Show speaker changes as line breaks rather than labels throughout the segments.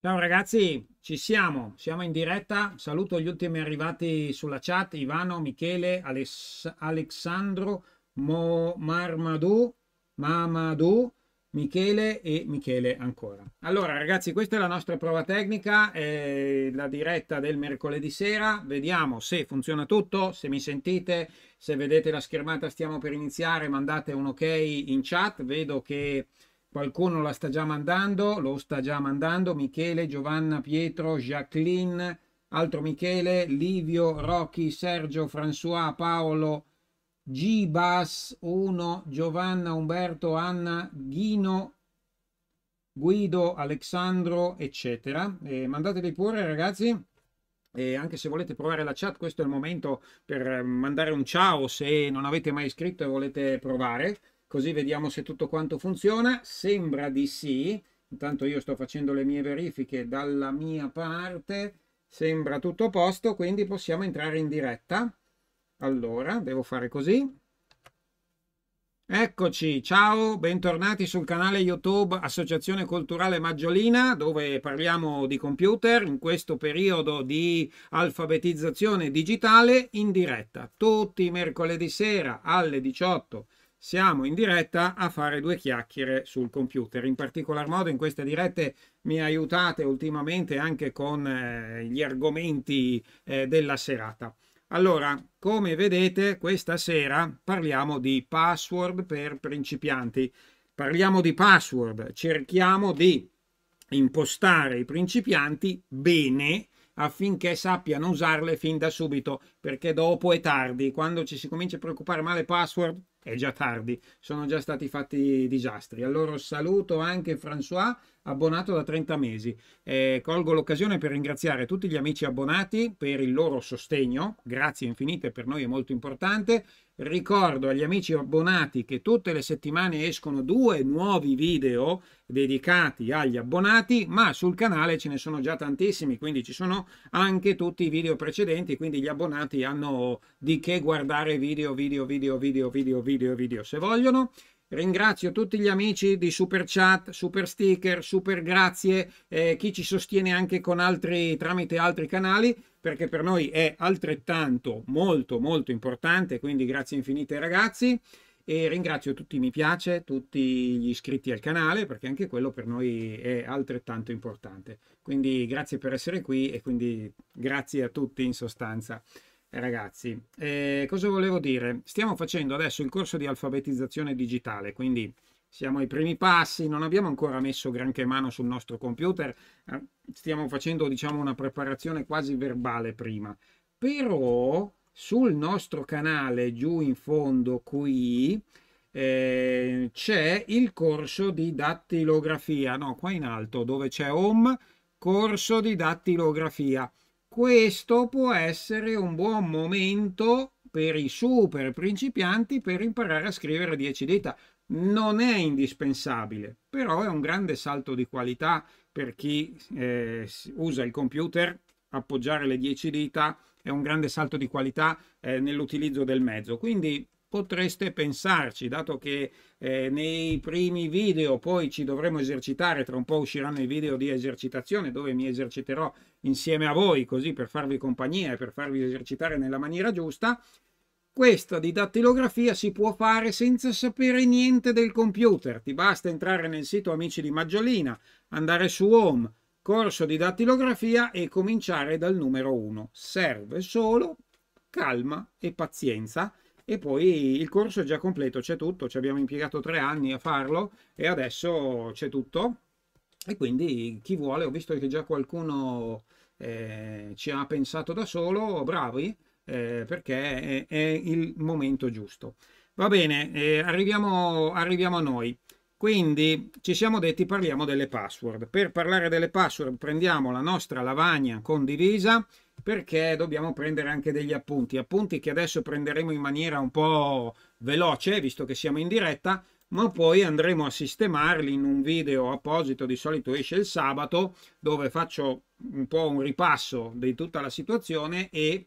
Ciao ragazzi, ci siamo, siamo in diretta. Saluto gli ultimi arrivati sulla chat, Ivano, Michele, Aless- Alessandro, Mo- Marmadou, Mamadou, Michele e Michele ancora. Allora ragazzi, questa è la nostra prova tecnica, è la diretta del mercoledì sera. Vediamo se funziona tutto, se mi sentite, se vedete la schermata stiamo per iniziare, mandate un ok in chat. Vedo che Qualcuno la sta già mandando, lo sta già mandando. Michele, Giovanna, Pietro, Jacqueline, altro Michele, Livio, Rocchi, Sergio, François, Paolo, Gibas 1, Giovanna, Umberto, Anna, Ghino, Guido, Alessandro, eccetera. E eh, mandateli pure, ragazzi. E anche se volete provare la chat, questo è il momento per mandare un ciao se non avete mai iscritto e volete provare così vediamo se tutto quanto funziona. Sembra di sì, intanto io sto facendo le mie verifiche dalla mia parte, sembra tutto a posto, quindi possiamo entrare in diretta. Allora, devo fare così. Eccoci, ciao, bentornati sul canale YouTube Associazione Culturale Maggiolina, dove parliamo di computer in questo periodo di alfabetizzazione digitale in diretta, tutti i mercoledì sera alle 18 siamo in diretta a fare due chiacchiere sul computer. In particolar modo in queste dirette mi aiutate ultimamente anche con eh, gli argomenti eh, della serata. Allora, come vedete, questa sera parliamo di password per principianti. Parliamo di password, cerchiamo di impostare i principianti bene affinché sappiano usarle fin da subito, perché dopo è tardi, quando ci si comincia a preoccupare male password è già tardi, sono già stati fatti i disastri. Allora saluto anche François abbonato da 30 mesi. Eh, colgo l'occasione per ringraziare tutti gli amici abbonati per il loro sostegno, grazie infinite, per noi è molto importante. Ricordo agli amici abbonati che tutte le settimane escono due nuovi video dedicati agli abbonati, ma sul canale ce ne sono già tantissimi, quindi ci sono anche tutti i video precedenti, quindi gli abbonati hanno di che guardare video, video, video, video, video, video, video, se vogliono. Ringrazio tutti gli amici di Super Chat, Super Sticker, Super Grazie, eh, chi ci sostiene anche altri, tramite altri canali, perché per noi è altrettanto molto molto importante, quindi grazie infinite ragazzi e ringrazio tutti i mi piace, tutti gli iscritti al canale, perché anche quello per noi è altrettanto importante. Quindi grazie per essere qui e quindi grazie a tutti in sostanza. Eh, ragazzi, eh, cosa volevo dire? Stiamo facendo adesso il corso di alfabetizzazione digitale, quindi siamo ai primi passi, non abbiamo ancora messo granché mano sul nostro computer, eh, stiamo facendo diciamo una preparazione quasi verbale prima, però sul nostro canale giù in fondo qui eh, c'è il corso di dattilografia, no qua in alto dove c'è home, corso di dattilografia questo può essere un buon momento per i super principianti per imparare a scrivere 10 dita. Non è indispensabile, però è un grande salto di qualità per chi eh, usa il computer, appoggiare le 10 dita è un grande salto di qualità eh, nell'utilizzo del mezzo. Quindi potreste pensarci, dato che eh, nei primi video poi ci dovremo esercitare, tra un po' usciranno i video di esercitazione dove mi eserciterò insieme a voi, così per farvi compagnia e per farvi esercitare nella maniera giusta, questa didattilografia si può fare senza sapere niente del computer. Ti basta entrare nel sito Amici di Maggiolina, andare su Home, corso didattilografia e cominciare dal numero 1. Serve solo calma e pazienza e poi il corso è già completo, c'è tutto, ci abbiamo impiegato tre anni a farlo e adesso c'è tutto e quindi chi vuole, ho visto che già qualcuno eh, ci ha pensato da solo, bravi, eh, perché è, è, il momento giusto. Va bene, eh, arriviamo, arriviamo a noi. Quindi ci siamo detti parliamo delle password. Per parlare delle password prendiamo la nostra lavagna condivisa perché dobbiamo prendere anche degli appunti, appunti che adesso prenderemo in maniera un po' veloce, visto che siamo in diretta, ma poi andremo a sistemarli in un video apposito, di solito esce il sabato, dove faccio un po' un ripasso di tutta la situazione e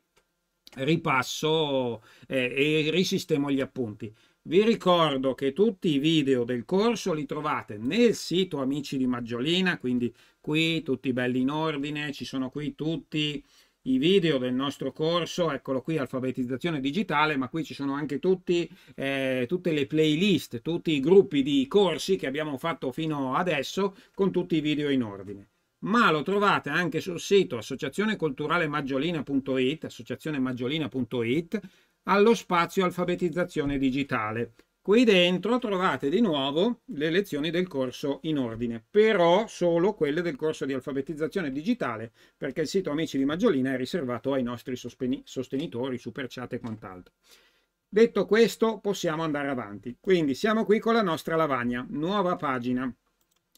ripasso eh, e risistemo gli appunti. Vi ricordo che tutti i video del corso li trovate nel sito Amici di Maggiolina, quindi qui tutti belli in ordine, ci sono qui tutti i video del nostro corso, eccolo qui, alfabetizzazione digitale, ma qui ci sono anche tutti, eh, tutte le playlist, tutti i gruppi di corsi che abbiamo fatto fino adesso con tutti i video in ordine. Ma lo trovate anche sul sito associazioneculturale-maggiolina.it, associazionemaggiolina.it, allo spazio alfabetizzazione digitale. Qui dentro trovate di nuovo le lezioni del corso in ordine, però solo quelle del corso di alfabetizzazione digitale, perché il sito Amici di Maggiolina è riservato ai nostri sostenitori, superchat e quant'altro. Detto questo, possiamo andare avanti. Quindi siamo qui con la nostra lavagna, nuova pagina.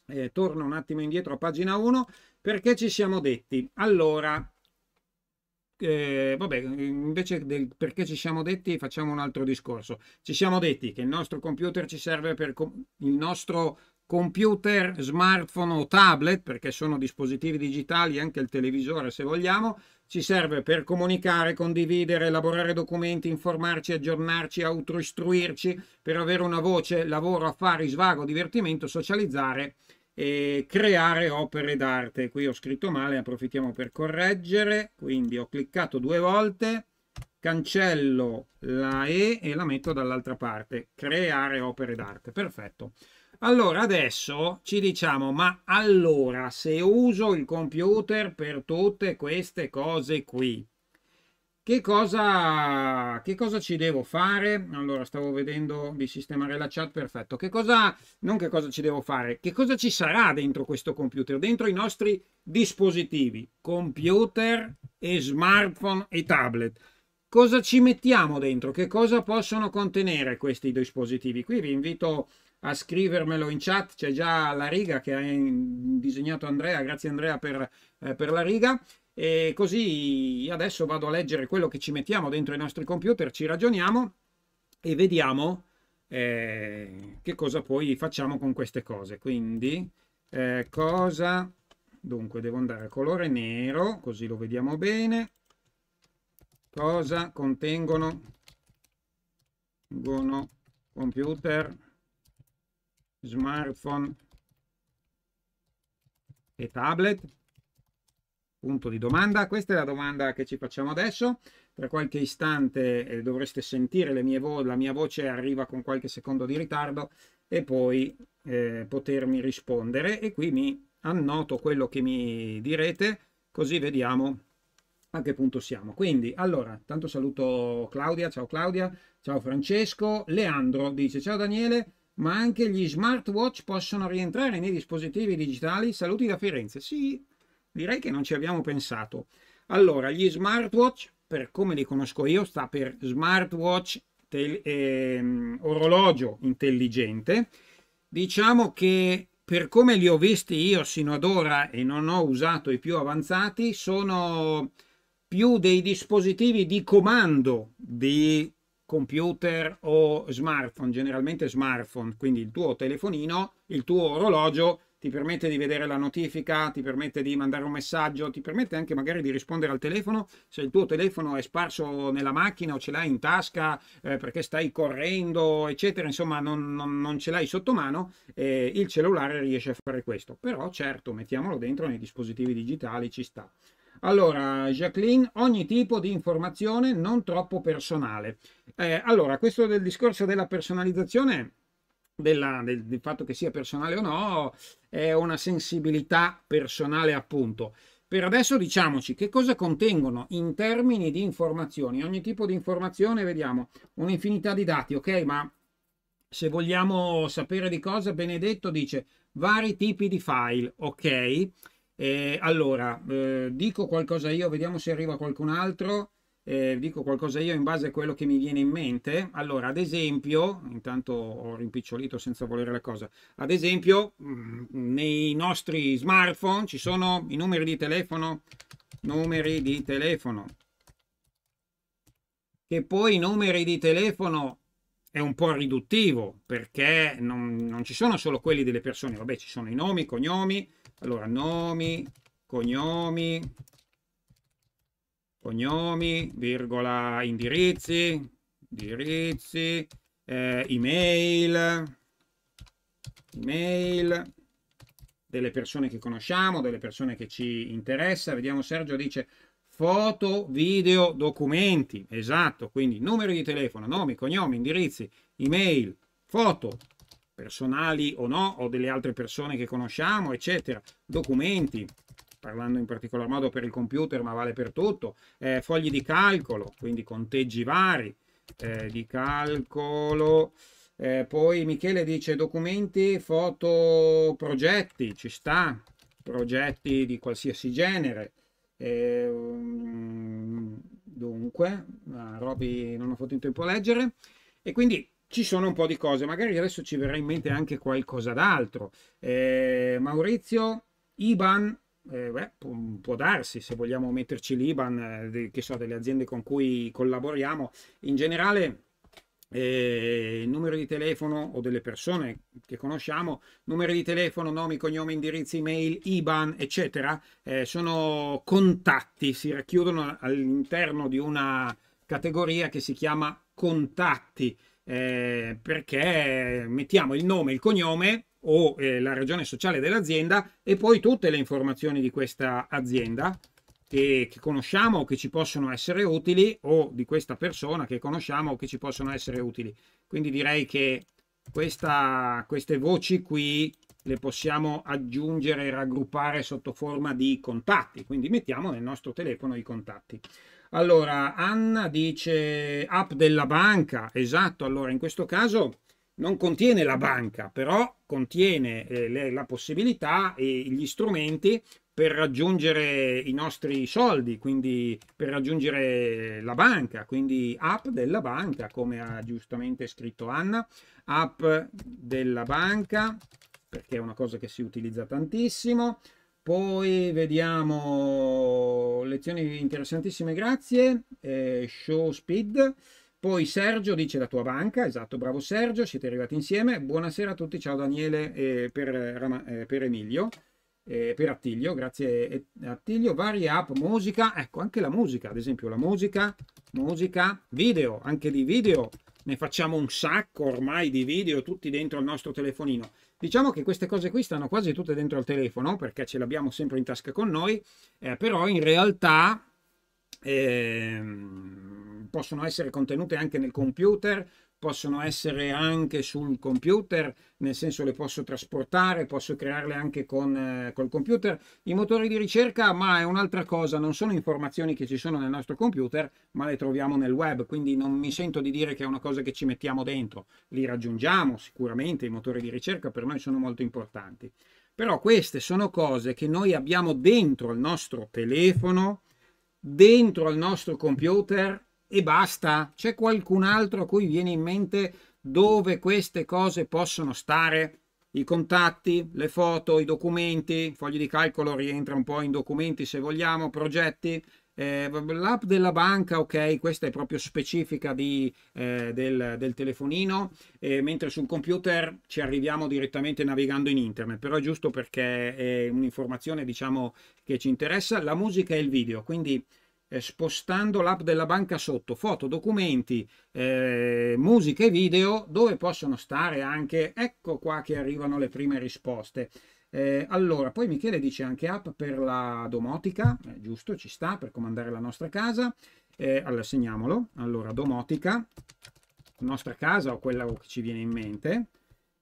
Eh, torno un attimo indietro a pagina 1 perché ci siamo detti, allora eh, vabbè, invece del perché ci siamo detti, facciamo un altro discorso. Ci siamo detti che il nostro computer ci serve per com- il nostro computer, smartphone o tablet, perché sono dispositivi digitali, anche il televisore se vogliamo, ci serve per comunicare, condividere, elaborare documenti, informarci, aggiornarci, autoistruirci, per avere una voce, lavoro, affari, svago, divertimento, socializzare e creare opere d'arte. Qui ho scritto male, approfittiamo per correggere, quindi ho cliccato due volte, cancello la E e la metto dall'altra parte, creare opere d'arte, perfetto. Allora adesso ci diciamo, ma allora se uso il computer per tutte queste cose qui, che cosa, che cosa, ci devo fare? Allora, stavo vedendo di sistemare la chat, perfetto. Che cosa, non che cosa ci devo fare, che cosa ci sarà dentro questo computer, dentro i nostri dispositivi, computer e smartphone e tablet. Cosa ci mettiamo dentro? Che cosa possono contenere questi dispositivi? Qui vi invito a scrivermelo in chat, c'è già la riga che ha disegnato Andrea, grazie Andrea per, eh, per la riga. E così adesso vado a leggere quello che ci mettiamo dentro i nostri computer, ci ragioniamo e vediamo eh, che cosa poi facciamo con queste cose. Quindi, eh, cosa... Dunque, devo andare al colore nero, così lo vediamo bene. Cosa contengono Gono, computer, smartphone e tablet? punto di domanda. Questa è la domanda che ci facciamo adesso. Tra qualche istante eh, dovreste sentire vo- la mia voce arriva con qualche secondo di ritardo e poi eh, potermi rispondere. E qui mi annoto quello che mi direte, così vediamo a che punto siamo. Quindi, allora, tanto saluto Claudia, ciao Claudia, ciao Francesco, Leandro dice ciao Daniele, ma anche gli smartwatch possono rientrare nei dispositivi digitali? Saluti da Firenze. Sì, Direi che non ci abbiamo pensato. Allora, gli smartwatch, per come li conosco io, sta per smartwatch ehm, orologio intelligente. Diciamo che per come li ho visti io sino ad ora e non ho usato i più avanzati, sono più dei dispositivi di comando di computer o smartphone, generalmente smartphone, quindi il tuo telefonino, il tuo orologio ti permette di vedere la notifica, ti permette di mandare un messaggio, ti permette anche magari di rispondere al telefono se il tuo telefono è sparso nella macchina o ce l'hai in tasca eh, perché stai correndo, eccetera, insomma non, non, non ce l'hai sotto mano, eh, il cellulare riesce a fare questo. Però certo, mettiamolo dentro nei dispositivi digitali, ci sta. Allora, Jacqueline, ogni tipo di informazione non troppo personale. Eh, allora, questo del discorso della personalizzazione della, del, del, fatto che sia personale o no, è una sensibilità personale appunto. Per adesso diciamoci che cosa contengono in termini di informazioni. Ogni tipo di informazione, vediamo, un'infinità di dati, ok? Ma se vogliamo sapere di cosa, Benedetto dice vari tipi di file, ok? E eh, allora, eh, dico qualcosa io, vediamo se arriva qualcun altro eh, dico qualcosa io in base a quello che mi viene in mente. Allora, ad esempio, intanto ho rimpicciolito senza volere la cosa, ad esempio mm, nei nostri smartphone ci sono i numeri di telefono, numeri di telefono, che poi i numeri di telefono è un po' riduttivo perché non, non ci sono solo quelli delle persone, vabbè ci sono i nomi, i cognomi, allora nomi, cognomi, cognomi, virgola, indirizzi, indirizzi, eh, email, email delle persone che conosciamo, delle persone che ci interessa. Vediamo Sergio dice foto, video, documenti. Esatto, quindi numeri di telefono, nomi, cognomi, indirizzi, email, foto personali o no, o delle altre persone che conosciamo, eccetera, documenti, parlando in particolar modo per il computer, ma vale per tutto, eh, fogli di calcolo, quindi conteggi vari eh, di calcolo. Eh, poi Michele dice documenti, foto, progetti, ci sta, progetti di qualsiasi genere. Ehm, dunque, Roby non ho fatto in tempo a leggere. E quindi ci sono un po' di cose, magari adesso ci verrà in mente anche qualcosa d'altro. Eh, Maurizio, IBAN eh, beh, può, può, darsi se vogliamo metterci l'Iban eh, de, che so, delle aziende con cui collaboriamo. In generale eh, il numero di telefono o delle persone che conosciamo, numeri di telefono, nomi, cognome, indirizzi, email, IBAN, eccetera, eh, sono contatti, si racchiudono all'interno di una categoria che si chiama contatti, eh, perché mettiamo il nome, e il cognome, o eh, la ragione sociale dell'azienda e poi tutte le informazioni di questa azienda che, che conosciamo o che ci possono essere utili o di questa persona che conosciamo o che ci possono essere utili. Quindi direi che questa, queste voci qui le possiamo aggiungere e raggruppare sotto forma di contatti, quindi mettiamo nel nostro telefono i contatti. Allora, Anna dice app della banca, esatto, allora in questo caso non contiene la banca, però contiene eh, la possibilità e gli strumenti per raggiungere i nostri soldi, quindi per raggiungere la banca, quindi app della banca, come ha giustamente scritto Anna, app della banca, perché è una cosa che si utilizza tantissimo. Poi vediamo lezioni interessantissime, grazie, eh, show speed. Poi Sergio dice la tua banca, esatto, bravo Sergio, siete arrivati insieme. Buonasera a tutti, ciao Daniele eh, per, eh, per, Emilio, eh, per Attilio, grazie Attilio. Varie app, musica, ecco anche la musica, ad esempio la musica, musica, video, anche di video. Ne facciamo un sacco ormai di video tutti dentro al nostro telefonino. Diciamo che queste cose qui stanno quasi tutte dentro al telefono perché ce le abbiamo sempre in tasca con noi, eh, però in realtà eh, possono essere contenute anche nel computer, possono essere anche sul computer, nel senso le posso trasportare, posso crearle anche con eh, col computer. I motori di ricerca, ma è un'altra cosa, non sono informazioni che ci sono nel nostro computer, ma le troviamo nel web, quindi non mi sento di dire che è una cosa che ci mettiamo dentro. Li raggiungiamo sicuramente, i motori di ricerca per noi sono molto importanti. Però queste sono cose che noi abbiamo dentro il nostro telefono, dentro al nostro computer e basta? C'è qualcun altro a cui viene in mente dove queste cose possono stare? I contatti, le foto, i documenti, fogli di calcolo rientra un po' in documenti se vogliamo, progetti, eh, l'app della banca, ok, questa è proprio specifica di, eh, del, del, telefonino, eh, mentre sul computer ci arriviamo direttamente navigando in internet, però è giusto perché è un'informazione diciamo che ci interessa, la musica e il video, quindi eh, spostando l'app della banca sotto foto, documenti, eh, musica e video dove possono stare anche, ecco qua che arrivano le prime risposte. Eh, allora, poi Michele dice anche app per la domotica, eh, giusto, ci sta, per comandare la nostra casa. Eh, allora, segniamolo. Allora, domotica, nostra casa o quella che ci viene in mente.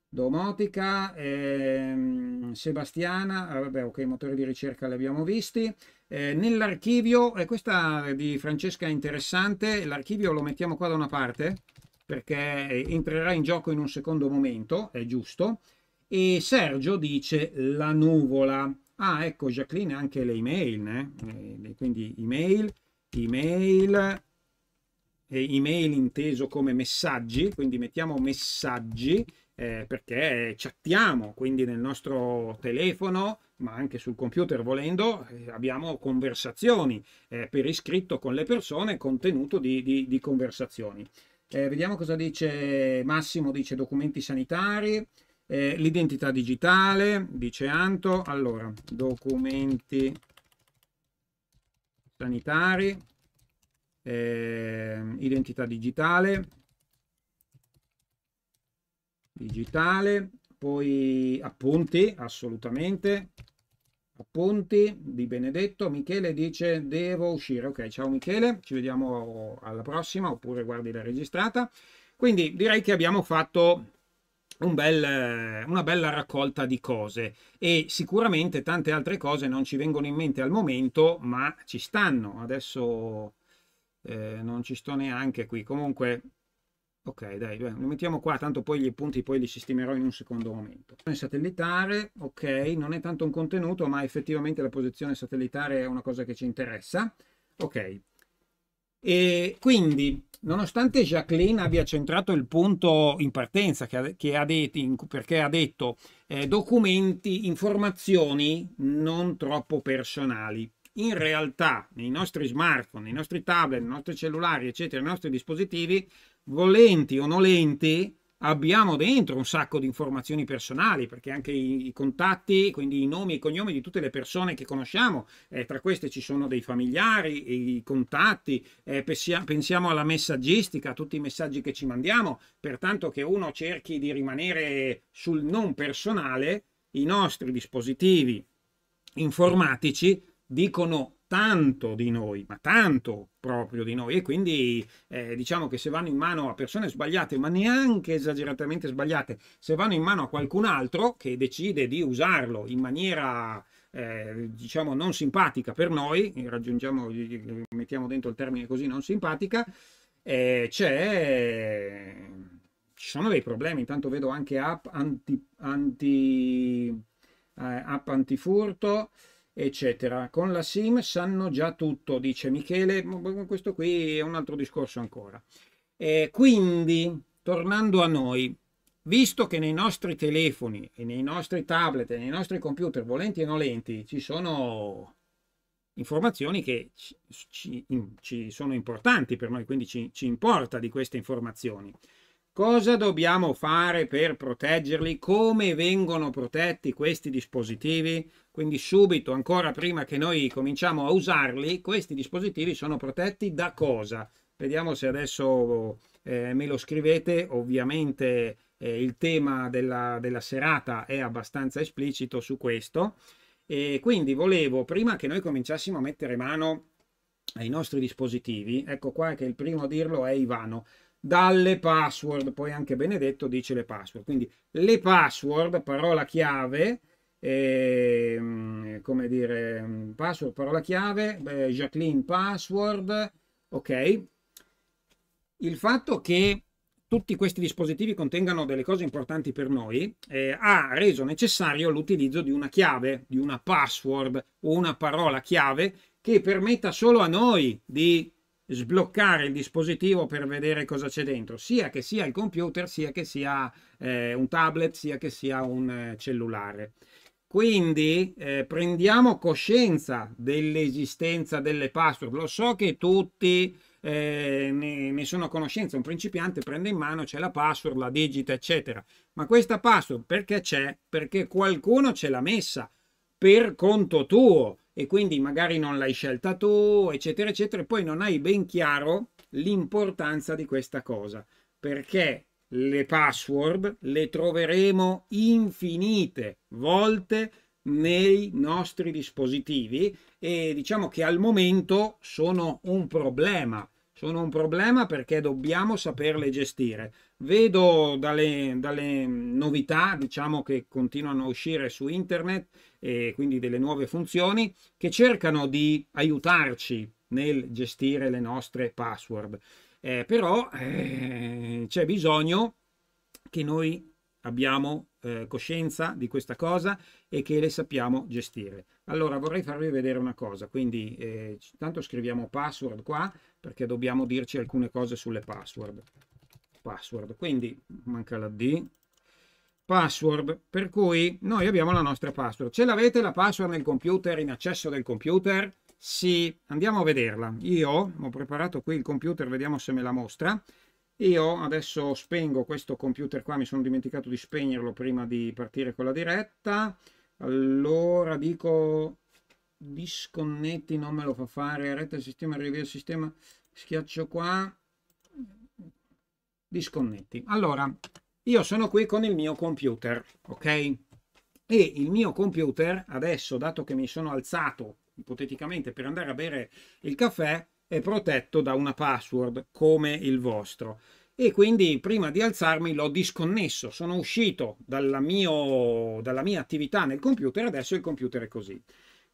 Domotica, ehm, Sebastiana, ah, vabbè, ok, motori di ricerca li abbiamo visti. Eh, nell'archivio, eh, questa di Francesca è interessante, l'archivio lo mettiamo qua da una parte perché eh, entrerà in gioco in un secondo momento, è giusto. E Sergio dice la nuvola. Ah, ecco, Jacqueline, anche le email, eh? eh quindi email, email, e email inteso come messaggi, quindi mettiamo messaggi eh, perché chattiamo, quindi nel nostro telefono, ma anche sul computer volendo, eh, abbiamo conversazioni eh, per iscritto con le persone, contenuto di, di, di conversazioni. Eh, vediamo cosa dice Massimo, dice documenti sanitari. Eh, l'identità digitale, dice Anto, allora, documenti sanitari, eh, identità digitale, digitale, poi appunti, assolutamente, appunti di Benedetto, Michele dice devo uscire, ok, ciao Michele, ci vediamo alla prossima, oppure guardi la registrata, quindi direi che abbiamo fatto un bel, una bella raccolta di cose e sicuramente tante altre cose non ci vengono in mente al momento, ma ci stanno. Adesso eh, non ci sto neanche qui. Comunque, ok, dai, lo mettiamo qua, tanto poi gli appunti poi li sistemerò in un secondo momento. Satellitare, ok, non è tanto un contenuto, ma effettivamente la posizione satellitare è una cosa che ci interessa. Ok, e quindi, nonostante Jacqueline abbia centrato il punto in partenza, che ha, che ha detto, in, perché ha detto eh, documenti, informazioni non troppo personali. In realtà, nei nostri smartphone, nei nostri tablet, nei nostri cellulari, eccetera, nei nostri dispositivi, volenti o nolenti, abbiamo dentro un sacco di informazioni personali, perché anche i, i contatti, quindi i nomi e i cognomi di tutte le persone che conosciamo, eh, tra queste ci sono dei familiari, i contatti, eh, pensiamo alla messaggistica, tutti i messaggi che ci mandiamo, pertanto che uno cerchi di rimanere sul non personale, i nostri dispositivi informatici dicono tanto di noi, ma tanto proprio di noi. E quindi eh, diciamo che se vanno in mano a persone sbagliate, ma neanche esageratamente sbagliate, se vanno in mano a qualcun altro che decide di usarlo in maniera eh, diciamo non simpatica per noi, raggiungiamo, mettiamo dentro il termine così non simpatica, eh, c'è. Ci sono dei problemi, intanto vedo anche app anti, anti, eh, app antifurto, eccetera. Con la SIM sanno già tutto, dice Michele, questo qui è un altro discorso ancora. Eh, quindi, tornando a noi, visto che nei nostri telefoni e nei nostri tablet e nei nostri computer, volenti e nolenti, ci sono informazioni che ci, ci, ci sono importanti per noi, quindi ci, ci importa di queste informazioni. Cosa dobbiamo fare per proteggerli? Come vengono protetti questi dispositivi? quindi subito, ancora prima che noi cominciamo a usarli, questi dispositivi sono protetti da cosa? Vediamo se adesso eh, me lo scrivete, ovviamente eh, il tema della, della, serata è abbastanza esplicito su questo, e quindi volevo, prima che noi cominciassimo a mettere mano ai nostri dispositivi, ecco qua che il primo a dirlo è Ivano, dalle password, poi anche Benedetto dice le password, quindi le password, parola chiave, e, mm, come dire, mm, password, parola chiave, eh, Jacqueline password, ok. Il fatto che tutti questi dispositivi contengano delle cose importanti per noi, eh, ha reso necessario l'utilizzo di una chiave, di una password o una parola chiave che permetta solo a noi di sbloccare il dispositivo per vedere cosa c'è dentro, sia che sia il computer, sia che sia eh, un tablet, sia che sia un eh, cellulare. Quindi eh, prendiamo coscienza dell'esistenza delle password. Lo so che tutti eh, ne, ne, sono a conoscenza, un principiante prende in mano, c'è la password, la digita, eccetera. Ma questa password perché c'è? Perché qualcuno ce l'ha messa per conto tuo e quindi magari non l'hai scelta tu, eccetera, eccetera, e poi non hai ben chiaro l'importanza di questa cosa. Perché le password le troveremo infinite volte nei nostri dispositivi e diciamo che al momento sono un problema sono un problema perché dobbiamo saperle gestire. Vedo dalle, dalle, novità, diciamo che continuano a uscire su internet e quindi delle nuove funzioni che cercano di aiutarci nel gestire le nostre password. Eh, però eh, c'è bisogno che noi abbiamo eh, coscienza di questa cosa e che le sappiamo gestire. Allora vorrei farvi vedere una cosa, quindi eh, tanto scriviamo password qua perché dobbiamo dirci alcune cose sulle password. Password, quindi manca la D. Password, per cui noi abbiamo la nostra password. Ce l'avete la password nel computer, in accesso del computer? Sì, andiamo a vederla. Io ho preparato qui il computer, vediamo se me la mostra. Io adesso spengo questo computer qua, mi sono dimenticato di spegnerlo prima di partire con la diretta. Allora dico disconnetti, non me lo fa fare, retta il sistema, rivia il sistema, schiaccio qua, disconnetti. Allora, io sono qui con il mio computer, ok? E il mio computer adesso, dato che mi sono alzato ipoteticamente per andare a bere il caffè è protetto da una password come il vostro e quindi prima di alzarmi l'ho disconnesso, sono uscito dalla, mio, dalla mia attività nel computer, adesso il computer è così.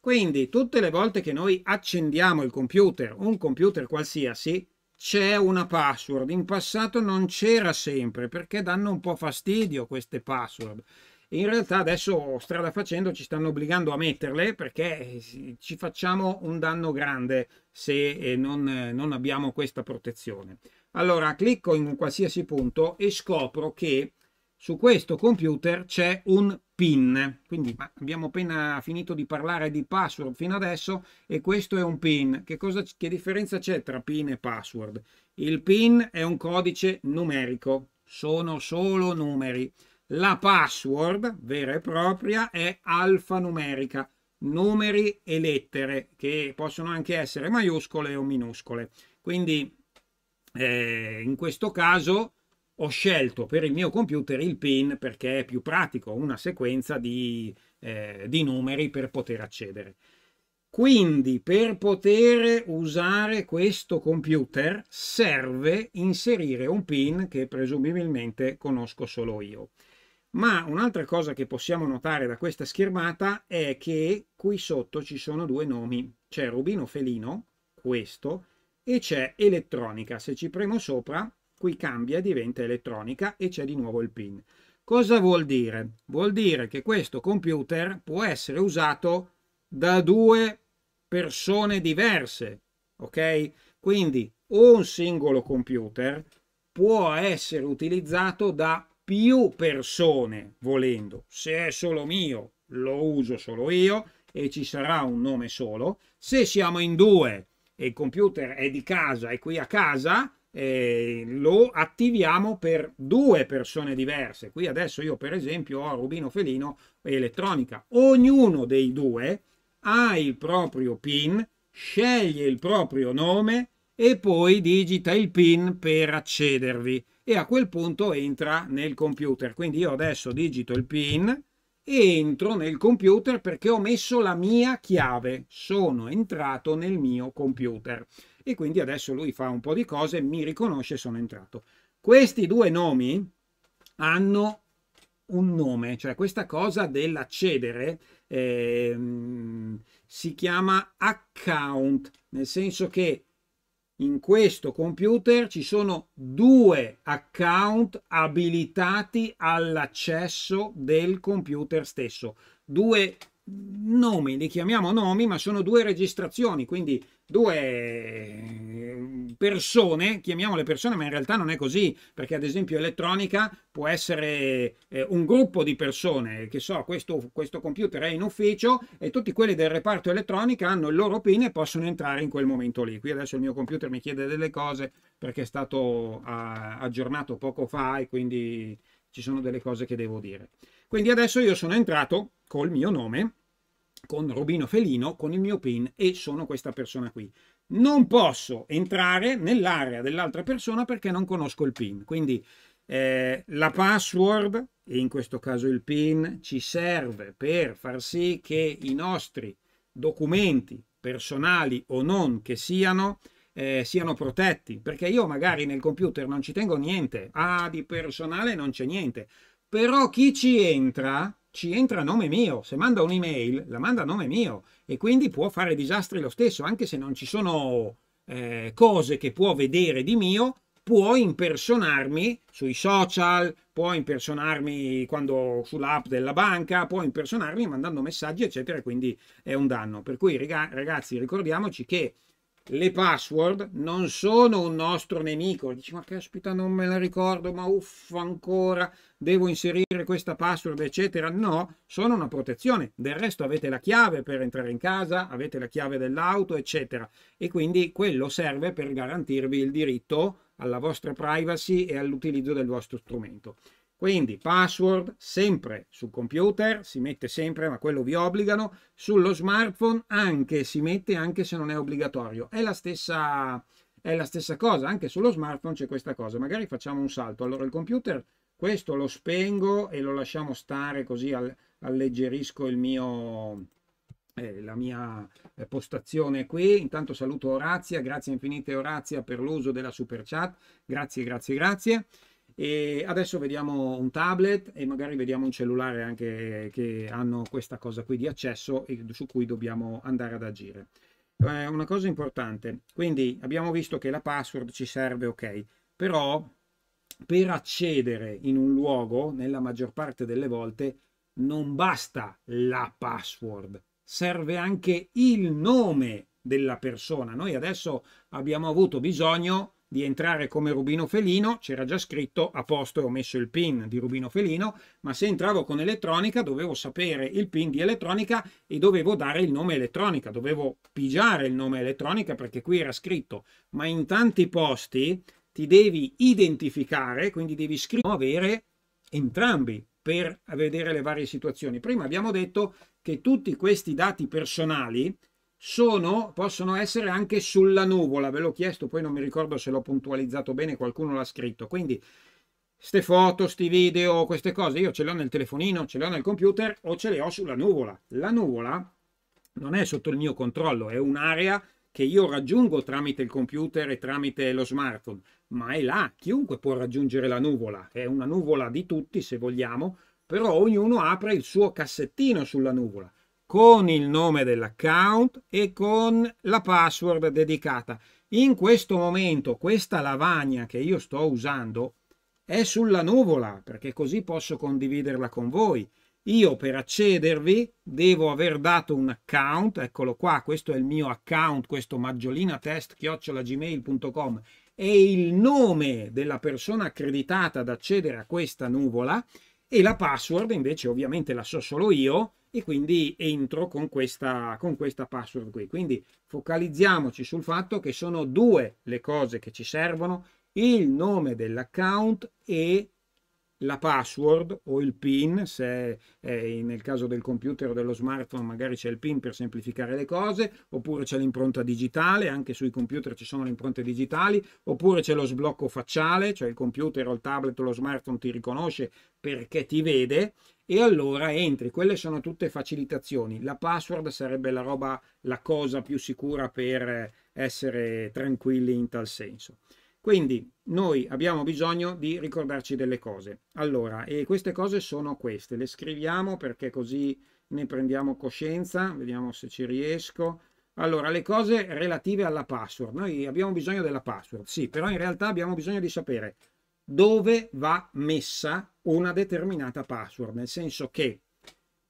Quindi tutte le volte che noi accendiamo il computer, un computer qualsiasi, c'è una password. In passato non c'era sempre perché danno un po' fastidio queste password. In realtà adesso strada facendo ci stanno obbligando a metterle perché eh, ci facciamo un danno grande se eh, non, eh, non abbiamo questa protezione. Allora clicco in un qualsiasi punto e scopro che su questo computer c'è un PIN. Quindi abbiamo appena finito di parlare di password fino adesso e questo è un PIN. Che, cosa, che differenza c'è tra PIN e password? Il PIN è un codice numerico, sono solo numeri. La password vera e propria è alfanumerica, numeri e lettere che possono anche essere maiuscole o minuscole. Quindi eh, in questo caso ho scelto per il mio computer il PIN perché è più pratico, una sequenza di, eh, di numeri per poter accedere. Quindi per poter usare questo computer serve inserire un PIN che presumibilmente conosco solo io. Ma un'altra cosa che possiamo notare da questa schermata è che qui sotto ci sono due nomi. C'è Rubino Felino, questo, e c'è elettronica. Se ci premo sopra, qui cambia, diventa elettronica e c'è di nuovo il pin. Cosa vuol dire? Vuol dire che questo computer può essere usato da due persone diverse, ok? Quindi un singolo computer può essere utilizzato da più persone volendo. Se è solo mio, lo uso solo io e ci sarà un nome solo. Se siamo in due e il computer è di casa e qui a casa, eh, lo attiviamo per due persone diverse. Qui adesso io per esempio ho Rubino Felino e Elettronica. Ognuno dei due ha il proprio PIN, sceglie il proprio nome e poi digita il PIN per accedervi e a quel punto entra nel computer. Quindi io adesso digito il PIN e entro nel computer perché ho messo la mia chiave. Sono entrato nel mio computer. E quindi adesso lui fa un po' di cose, mi riconosce sono entrato. Questi due nomi hanno un nome, cioè questa cosa dell'accedere eh, si chiama account, nel senso che in questo computer ci sono due account abilitati all'accesso del computer stesso. Due nomi, li chiamiamo nomi, ma sono due registrazioni, quindi due persone, chiamiamole persone, ma in realtà non è così, perché ad esempio elettronica può essere eh, un gruppo di persone, che so, questo, questo, computer è in ufficio e tutti quelli del reparto elettronica hanno il loro PIN e possono entrare in quel momento lì. Qui adesso il mio computer mi chiede delle cose perché è stato a, aggiornato poco fa e quindi ci sono delle cose che devo dire. Quindi adesso io sono entrato col mio nome con Rubino Felino, con il mio pin e sono questa persona qui. Non posso entrare nell'area dell'altra persona perché non conosco il pin. Quindi eh, la password, e in questo caso il pin, ci serve per far sì che i nostri documenti personali o non che siano, eh, siano protetti. Perché io magari nel computer non ci tengo niente, ah, di personale non c'è niente. Però chi ci entra ci entra a nome mio, se manda un'email la manda a nome mio e quindi può fare disastri lo stesso, anche se non ci sono eh, cose che può vedere di mio, può impersonarmi sui social, può impersonarmi quando sull'app della banca, può impersonarmi mandando messaggi, eccetera, quindi è un danno. Per cui ragazzi ricordiamoci che le password non sono un nostro nemico. Dici, ma caspita, non me la ricordo, ma uffa ancora, devo inserire questa password, eccetera. No, sono una protezione. Del resto avete la chiave per entrare in casa, avete la chiave dell'auto, eccetera. E quindi quello serve per garantirvi il diritto alla vostra privacy e all'utilizzo del vostro strumento. Quindi password sempre sul computer, si mette sempre, ma quello vi obbligano, sullo smartphone anche si mette anche se non è obbligatorio. È la stessa, è la stessa cosa, anche sullo smartphone c'è questa cosa. Magari facciamo un salto. Allora il computer, questo lo spengo e lo lasciamo stare così al, alleggerisco il mio, eh, la mia eh, postazione qui. Intanto saluto Orazia, grazie infinite Orazia per l'uso della super chat. Grazie, grazie, grazie. E adesso vediamo un tablet e magari vediamo un cellulare anche che hanno questa cosa qui di accesso e su cui dobbiamo andare ad agire. Eh, una cosa importante, quindi abbiamo visto che la password ci serve, ok, però per accedere in un luogo, nella maggior parte delle volte, non basta la password, serve anche il nome della persona. Noi adesso abbiamo avuto bisogno di entrare come Rubino Felino, c'era già scritto a posto e ho messo il pin di Rubino Felino, ma se entravo con elettronica dovevo sapere il pin di elettronica e dovevo dare il nome elettronica, dovevo pigiare il nome elettronica perché qui era scritto, ma in tanti posti ti devi identificare, quindi devi scrivere, avere entrambi per vedere le varie situazioni. Prima abbiamo detto che tutti questi dati personali sono, possono essere anche sulla nuvola. Ve l'ho chiesto, poi non mi ricordo se l'ho puntualizzato bene, qualcuno l'ha scritto. Quindi, queste foto, questi video, queste cose, io ce le ho nel telefonino, ce le ho nel computer o ce le ho sulla nuvola. La nuvola non è sotto il mio controllo, è un'area che io raggiungo tramite il computer e tramite lo smartphone, ma è là, chiunque può raggiungere la nuvola, è una nuvola di tutti se vogliamo, però ognuno apre il suo cassettino sulla nuvola con il nome dell'account e con la password dedicata. In questo momento questa lavagna che io sto usando è sulla nuvola perché così posso condividerla con voi. Io per accedervi devo aver dato un account, eccolo qua, questo è il mio account, questo maggiolinatest-gmail.com e il nome della persona accreditata ad accedere a questa nuvola e la password invece ovviamente la so solo io e quindi entro con questa, con questa password qui. Quindi focalizziamoci sul fatto che sono due le cose che ci servono, il nome dell'account e la password o il PIN, se eh, nel caso del computer o dello smartphone magari c'è il PIN per semplificare le cose, oppure c'è l'impronta digitale, anche sui computer ci sono le impronte digitali, oppure c'è lo sblocco facciale, cioè il computer o il tablet o lo smartphone ti riconosce perché ti vede e allora entri. Quelle sono tutte facilitazioni. La password sarebbe la roba, la cosa più sicura per essere tranquilli in tal senso. Quindi noi abbiamo bisogno di ricordarci delle cose. Allora, e queste cose sono queste, le scriviamo perché così ne prendiamo coscienza, vediamo se ci riesco. Allora, le cose relative alla password. Noi abbiamo bisogno della password, sì, però in realtà abbiamo bisogno di sapere dove va messa una determinata password, nel senso che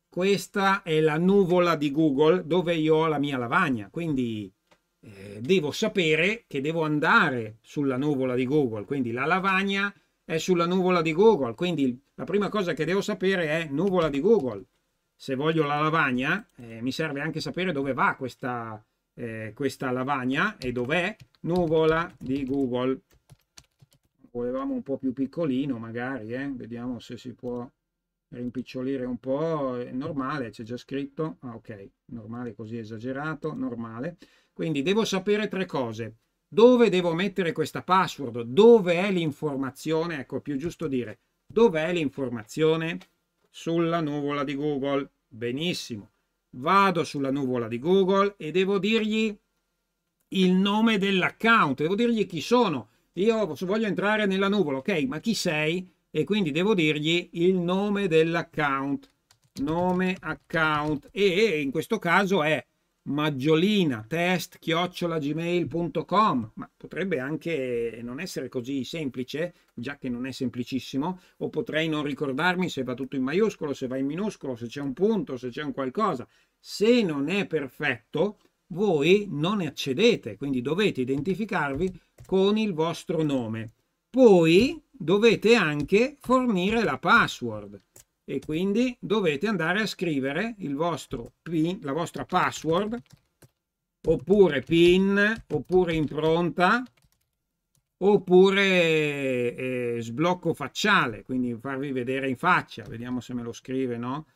questa è la nuvola di Google dove io ho la mia lavagna, quindi eh, devo sapere che devo andare sulla nuvola di Google, quindi la lavagna è sulla nuvola di Google, quindi la prima cosa che devo sapere è nuvola di Google. Se voglio la lavagna, eh, mi serve anche sapere dove va questa, eh, questa lavagna e dov'è nuvola di Google volevamo un po' più piccolino magari, eh? vediamo se si può rimpicciolire un po', è normale, c'è già scritto, ah, ok, normale così esagerato, normale. Quindi devo sapere tre cose, dove devo mettere questa password, dove è l'informazione, ecco più giusto dire, dove è l'informazione sulla nuvola di Google? Benissimo, vado sulla nuvola di Google e devo dirgli il nome dell'account, devo dirgli chi sono, io voglio entrare nella nuvola, ok, ma chi sei? E quindi devo dirgli il nome dell'account, nome account, e in questo caso è maggiolina test chiocciola gmail.com ma potrebbe anche non essere così semplice già che non è semplicissimo o potrei non ricordarmi se va tutto in maiuscolo se va in minuscolo se c'è un punto se c'è un qualcosa se non è perfetto voi non accedete, quindi dovete identificarvi con il vostro nome. Poi dovete anche fornire la password e quindi dovete andare a scrivere il vostro pin, la vostra password oppure PIN oppure impronta oppure eh, sblocco facciale, quindi farvi vedere in faccia, vediamo se me lo scrive, no?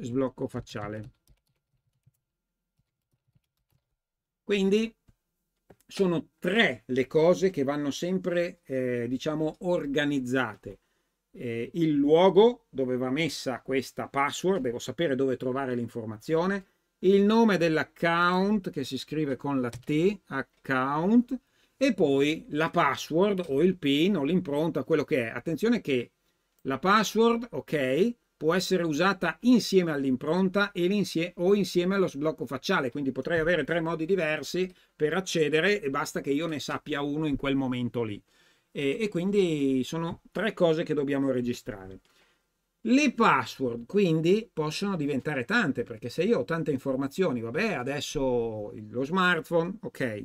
Sblocco facciale. Quindi sono tre le cose che vanno sempre, eh, diciamo, organizzate. Eh, il luogo dove va messa questa password, devo sapere dove trovare l'informazione, il nome dell'account che si scrive con la T, account, e poi la password o il PIN o l'impronta, quello che è. Attenzione che la password, ok, può essere usata insieme all'impronta insie o insieme allo sblocco facciale, quindi potrei avere tre modi diversi per accedere e basta che io ne sappia uno in quel momento lì. E, e quindi sono tre cose che dobbiamo registrare. Le password quindi possono diventare tante perché se io ho tante informazioni, vabbè, adesso lo smartphone, ok,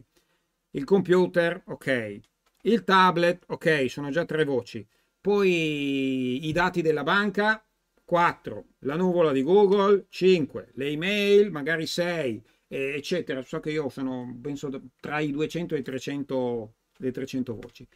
il computer, ok, il tablet, ok, sono già tre voci, poi i dati della banca, 4 la nuvola di Google, 5 le email, magari 6, eccetera. So che io sono, penso, tra i 200 e i 300, le 300 voci.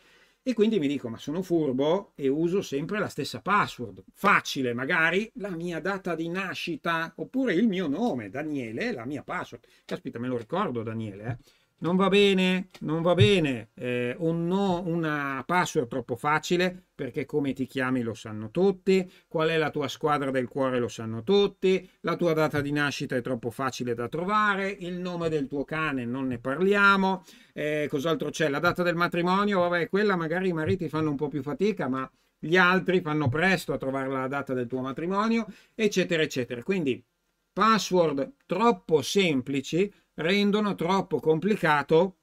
E quindi mi dico, ma sono furbo e uso sempre la stessa password. Facile, magari la mia data di nascita oppure il mio nome, Daniele, la mia password. Caspita, me lo ricordo Daniele, eh? non va bene, non va bene, eh, un no, una password troppo facile perché come ti chiami lo sanno tutti, qual è la tua squadra del cuore lo sanno tutti, la tua data di nascita è troppo facile da trovare, il nome del tuo cane non ne parliamo, eh, cos'altro c'è? La data del matrimonio, vabbè quella magari i mariti fanno un po' più fatica ma gli altri fanno presto a trovare la data del tuo matrimonio, eccetera, eccetera. Quindi password troppo semplici rendono troppo complicato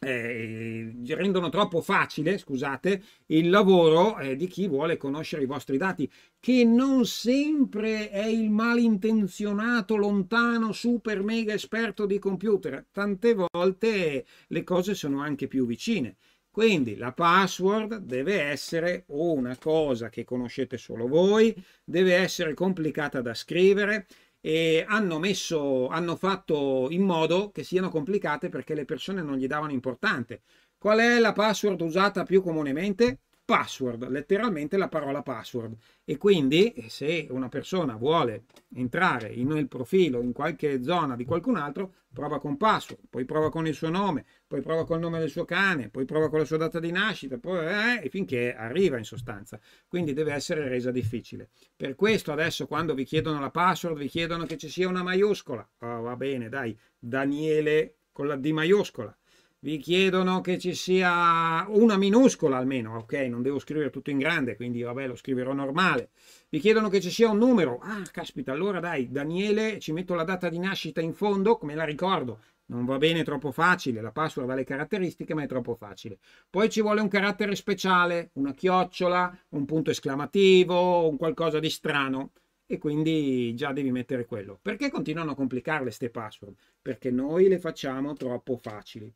eh, rendono troppo facile, scusate, il lavoro eh, di chi vuole conoscere i vostri dati, che non sempre è il malintenzionato, lontano, super mega esperto di computer. Tante volte le cose sono anche più vicine. Quindi la password deve essere una cosa che conoscete solo voi, deve essere complicata da scrivere, e hanno, messo, hanno fatto in modo che siano complicate perché le persone non gli davano importante. Qual è la password usata più comunemente? password, letteralmente la parola password. E quindi eh, se una persona vuole entrare in nel profilo in qualche zona di qualcun altro, prova con password, poi prova con il suo nome, poi prova col nome del suo cane, poi prova con la sua data di nascita, poi eh, finché arriva in sostanza. Quindi deve essere resa difficile. Per questo adesso quando vi chiedono la password, vi chiedono che ci sia una maiuscola. Oh, va bene, dai, Daniele con la D maiuscola vi chiedono che ci sia una minuscola almeno, ok, non devo scrivere tutto in grande, quindi vabbè lo scriverò normale. Vi chiedono che ci sia un numero, ah caspita, allora dai, Daniele, ci metto la data di nascita in fondo, come la ricordo, non va bene, è troppo facile, la password ha le caratteristiche, ma è troppo facile. Poi ci vuole un carattere speciale, una chiocciola, un punto esclamativo, un qualcosa di strano e quindi già devi mettere quello. Perché continuano a complicarle queste password? Perché noi le facciamo troppo facili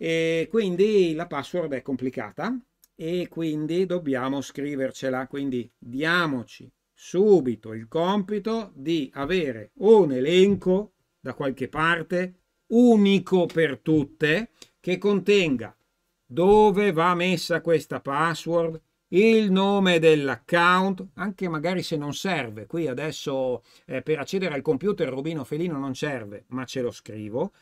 e quindi la password è complicata e quindi dobbiamo scrivercela. Quindi diamoci subito il compito di avere un elenco da qualche parte unico per tutte che contenga dove va messa questa password, il nome dell'account, anche magari se non serve, qui adesso eh, per accedere al computer Rubino Felino non serve, ma ce lo scrivo,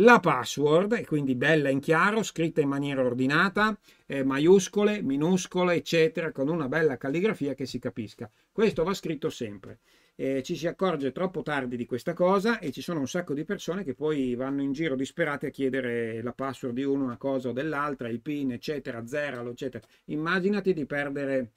la password, quindi bella in chiaro, scritta in maniera ordinata, eh, maiuscole, minuscole, eccetera, con una bella calligrafia che si capisca. Questo va scritto sempre. Eh, ci si accorge troppo tardi di questa cosa e ci sono un sacco di persone che poi vanno in giro disperate a chiedere la password di uno, una cosa o dell'altra, il PIN, eccetera, zero, eccetera. Immaginati di perdere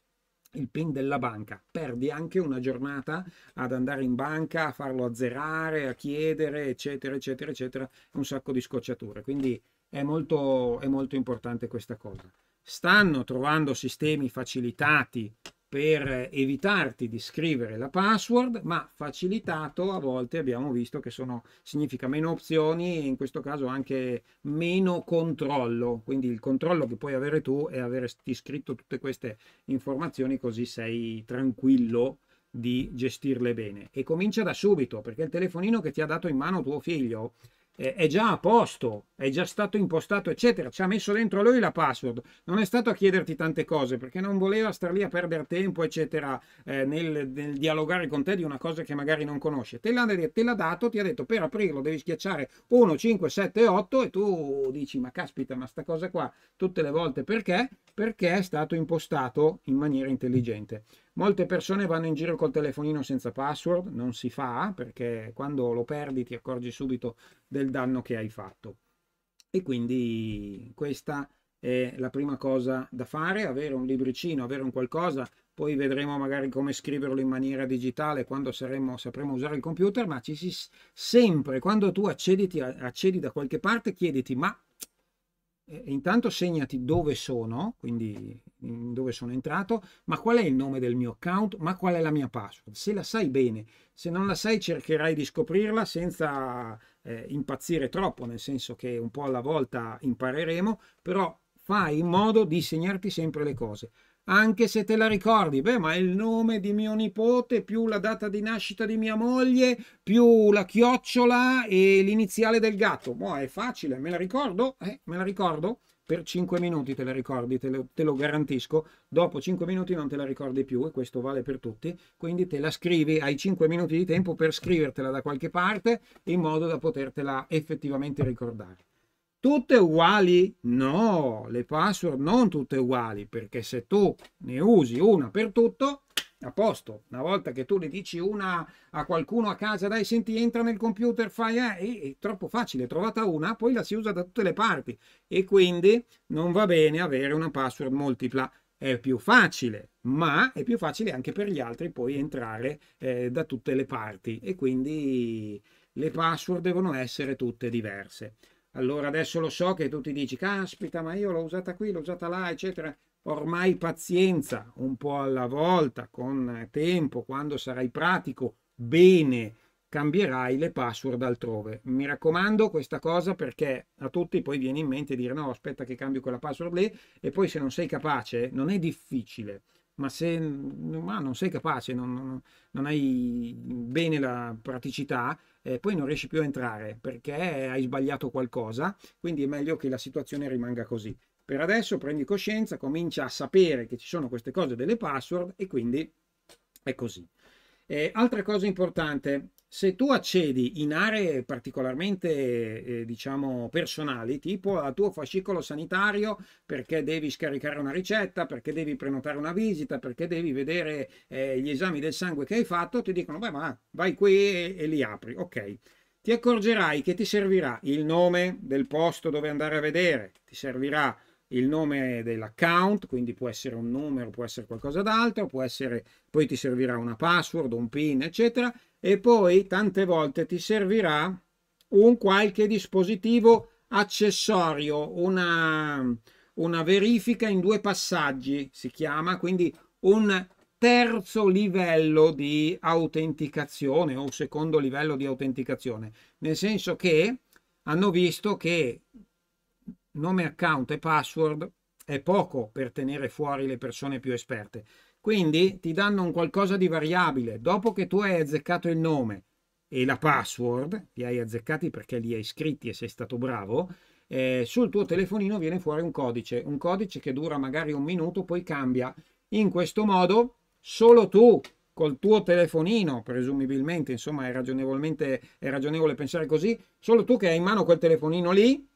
il PIN della banca, perdi anche una giornata ad andare in banca, a farlo azzerare, a chiedere, eccetera, eccetera, eccetera, un sacco di scocciature. Quindi è molto, è molto importante questa cosa. Stanno trovando sistemi facilitati per evitarti di scrivere la password, ma facilitato a volte abbiamo visto che sono, significa meno opzioni e in questo caso anche meno controllo. Quindi il controllo che puoi avere tu è averti scritto tutte queste informazioni così sei tranquillo di gestirle bene. E comincia da subito, perché il telefonino che ti ha dato in mano tuo figlio è già a posto, è già stato impostato, eccetera. Ci ha messo dentro lui la password. Non è stato a chiederti tante cose perché non voleva star lì a perdere tempo, eccetera, eh, nel, nel, dialogare con te di una cosa che magari non conosce. Te l'ha, te l'ha dato, ti ha detto per aprirlo devi schiacciare 1, 5, 7, 8 e tu dici ma caspita, ma sta cosa qua tutte le volte perché? Perché è stato impostato in maniera intelligente. Molte persone vanno in giro col telefonino senza password, non si fa perché quando lo perdi ti accorgi subito del danno che hai fatto. E quindi questa è la prima cosa da fare, avere un libricino, avere un qualcosa, poi vedremo magari come scriverlo in maniera digitale quando saremo, sapremo usare il computer, ma ci si sempre, quando tu accediti, accedi da qualche parte, chiediti ma eh, intanto segnati dove sono, quindi dove sono entrato, ma qual è il nome del mio account, ma qual è la mia password. Se la sai bene, se non la sai cercherai di scoprirla senza eh, impazzire troppo, nel senso che un po' alla volta impareremo, però fai in modo di segnarti sempre le cose anche se te la ricordi, beh, ma è il nome di mio nipote, più la data di nascita di mia moglie, più la chiocciola e l'iniziale del gatto. Boh, è facile, me la ricordo, eh, me la ricordo. Per 5 minuti te la ricordi, te lo, te lo garantisco. Dopo 5 minuti non te la ricordi più e questo vale per tutti. Quindi te la scrivi, hai 5 minuti di tempo per scrivertela da qualche parte in modo da potertela effettivamente ricordare. Tutte uguali? No, le password non tutte uguali, perché se tu ne usi una per tutto, a posto, una volta che tu ne dici una a qualcuno a casa, dai, senti, entra nel computer, fai, eh, è, troppo facile, trovata una, poi la si usa da tutte le parti e quindi non va bene avere una password multipla. È più facile, ma è più facile anche per gli altri poi entrare eh, da tutte le parti e quindi le password devono essere tutte diverse. Allora adesso lo so che tu ti dici, caspita, ma io l'ho usata qui, l'ho usata là, eccetera. Ormai pazienza, un po' alla volta, con tempo, quando sarai pratico, bene, cambierai le password altrove. Mi raccomando questa cosa perché a tutti poi viene in mente dire no, aspetta che cambio quella password lì e poi se non sei capace, non è difficile, ma se ma non sei capace, non, non, non hai bene la praticità, eh, poi non riesci più a entrare perché hai sbagliato qualcosa, quindi è meglio che la situazione rimanga così. Per adesso prendi coscienza, comincia a sapere che ci sono queste cose delle password e quindi è così. Eh, altra cosa importante, se tu accedi in aree particolarmente eh, diciamo personali tipo al tuo fascicolo sanitario perché devi scaricare una ricetta perché devi prenotare una visita perché devi vedere eh, gli esami del sangue che hai fatto ti dicono beh ma vai qui e, e li apri ok ti accorgerai che ti servirà il nome del posto dove andare a vedere ti servirà il nome dell'account, quindi può essere un numero, può essere qualcosa d'altro, può essere, poi ti servirà una password, un PIN, eccetera, e poi tante volte ti servirà un qualche dispositivo accessorio, una, una verifica in due passaggi si chiama, quindi un terzo livello di autenticazione o un secondo livello di autenticazione, nel senso che hanno visto che nome account e password è poco per tenere fuori le persone più esperte. Quindi ti danno un qualcosa di variabile. Dopo che tu hai azzeccato il nome e la password, li hai azzeccati perché li hai scritti e sei stato bravo, eh, sul tuo telefonino viene fuori un codice, un codice che dura magari un minuto, poi cambia. In questo modo solo tu col tuo telefonino, presumibilmente, insomma è, è ragionevole pensare così, solo tu che hai in mano quel telefonino lì,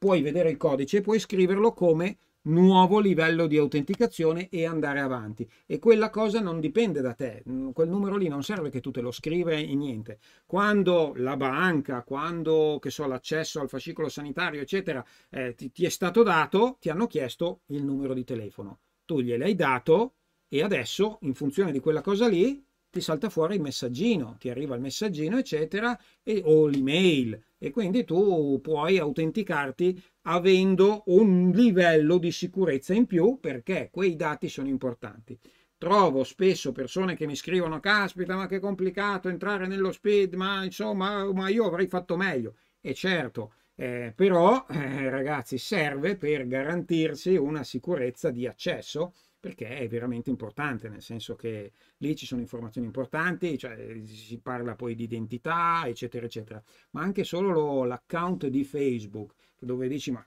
puoi vedere il codice e puoi scriverlo come nuovo livello di autenticazione e andare avanti. E quella cosa non dipende da te, mm, quel numero lì non serve che tu te lo scrivi e niente. Quando la banca, quando che so, l'accesso al fascicolo sanitario, eccetera, eh, ti, ti è stato dato, ti hanno chiesto il numero di telefono. Tu gliel'hai dato e adesso, in funzione di quella cosa lì, ti salta fuori il messaggino, ti arriva il messaggino, eccetera, e, o l'email. E quindi tu puoi autenticarti avendo un livello di sicurezza in più perché quei dati sono importanti. Trovo spesso persone che mi scrivono: Caspita, ma che complicato entrare nello speed, ma insomma, ma io avrei fatto meglio. E certo, eh, però, eh, ragazzi, serve per garantirsi una sicurezza di accesso perché è veramente importante, nel senso che lì ci sono informazioni importanti, cioè eh, si parla poi di identità, eccetera, eccetera, ma anche solo l'account di Facebook, dove dici ma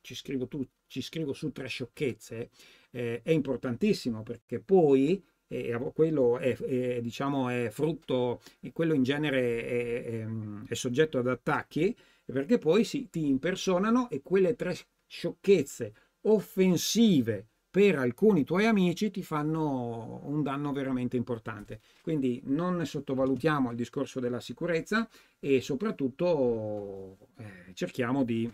ci scrivo, tu, ci scrivo su tre sciocchezze, eh, è importantissimo perché poi e eh, eh, quello è, è, diciamo, è frutto, quello in genere è, è, è soggetto ad attacchi, perché poi si, ti impersonano e quelle tre sciocchezze offensive per alcuni tuoi amici ti fanno un danno veramente importante. Quindi non sottovalutiamo il discorso della sicurezza e soprattutto eh, cerchiamo di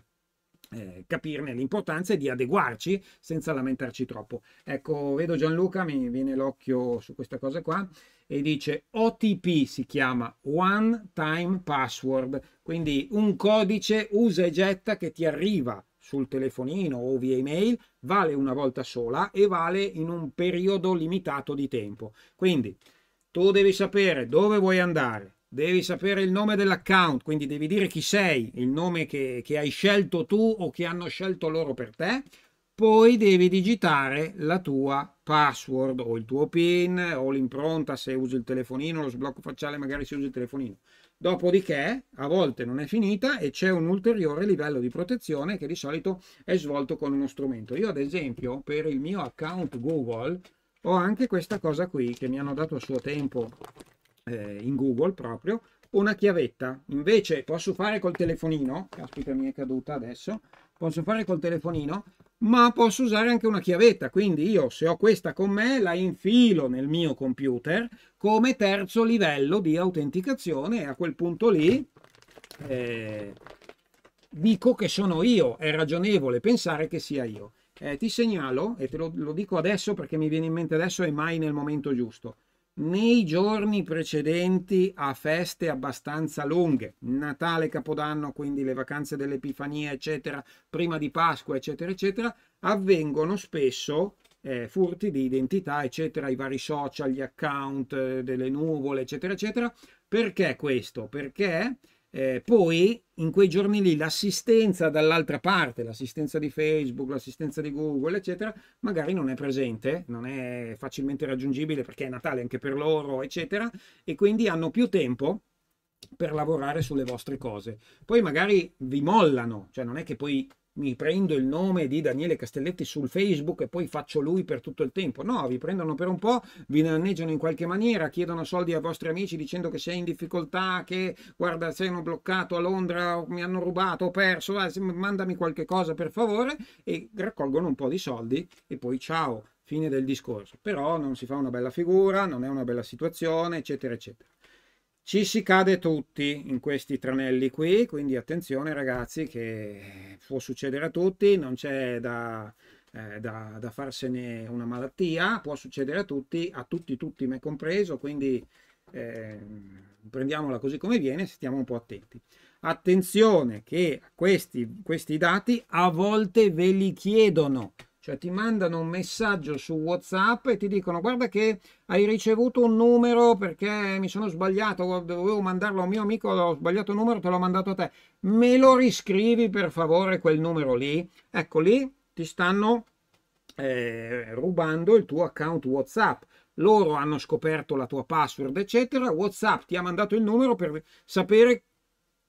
eh, capirne l'importanza e di adeguarci senza lamentarci troppo. Ecco, vedo Gianluca, mi viene l'occhio su questa cosa qua e dice OTP si chiama One Time Password, quindi un codice usa e getta che ti arriva sul telefonino o via email vale una volta sola e vale in un periodo limitato di tempo. Quindi tu devi sapere dove vuoi andare, devi sapere il nome dell'account, quindi devi dire chi sei, il nome che, che hai scelto tu o che hanno scelto loro per te poi devi digitare la tua password o il tuo PIN o l'impronta se usi il telefonino, lo sblocco facciale magari se usi il telefonino. Dopodiché, a volte non è finita e c'è un ulteriore livello di protezione che di solito è svolto con uno strumento. Io ad esempio per il mio account Google ho anche questa cosa qui che mi hanno dato a suo tempo eh, in Google proprio, una chiavetta. Invece posso fare col telefonino, caspita mi è caduta adesso, posso fare col telefonino ma posso usare anche una chiavetta, quindi io se ho questa con me la infilo nel mio computer come terzo livello di autenticazione e a quel punto lì eh, dico che sono io, è ragionevole pensare che sia io. Eh, ti segnalo, e te lo, lo dico adesso perché mi viene in mente adesso e mai nel momento giusto, nei giorni precedenti a feste abbastanza lunghe, Natale, Capodanno, quindi le vacanze dell'Epifania, eccetera, prima di Pasqua, eccetera, eccetera, avvengono spesso eh, furti di identità, eccetera, i vari social, gli account eh, delle nuvole, eccetera, eccetera. Perché questo? Perché eh, poi in quei giorni lì l'assistenza dall'altra parte, l'assistenza di Facebook, l'assistenza di Google, eccetera, magari non è presente, non è facilmente raggiungibile perché è Natale anche per loro, eccetera, e quindi hanno più tempo per lavorare sulle vostre cose. Poi magari vi mollano, cioè non è che poi mi prendo il nome di Daniele Castelletti sul Facebook e poi faccio lui per tutto il tempo. No, vi prendono per un po', vi danneggiano in qualche maniera, chiedono soldi ai vostri amici dicendo che sei in difficoltà, che guarda, sono bloccato a Londra, mi hanno rubato, ho perso, eh, mandami qualche cosa per favore e raccolgono un po' di soldi e poi ciao, fine del discorso. Però non si fa una bella figura, non è una bella situazione, eccetera, eccetera. Ci si cade tutti in questi tranelli qui, quindi attenzione ragazzi che può succedere a tutti, non c'è da, eh, da, da, farsene una malattia, può succedere a tutti, a tutti, tutti me compreso, quindi eh, prendiamola così come viene, stiamo un po' attenti. Attenzione che questi, questi dati a volte ve li chiedono, cioè ti mandano un messaggio su WhatsApp e ti dicono guarda che hai ricevuto un numero perché mi sono sbagliato, dovevo mandarlo a un mio amico, ho sbagliato il numero, te l'ho mandato a te. Me lo riscrivi per favore quel numero lì? Ecco lì ti stanno eh, rubando il tuo account WhatsApp loro hanno scoperto la tua password, eccetera. WhatsApp ti ha mandato il numero per sapere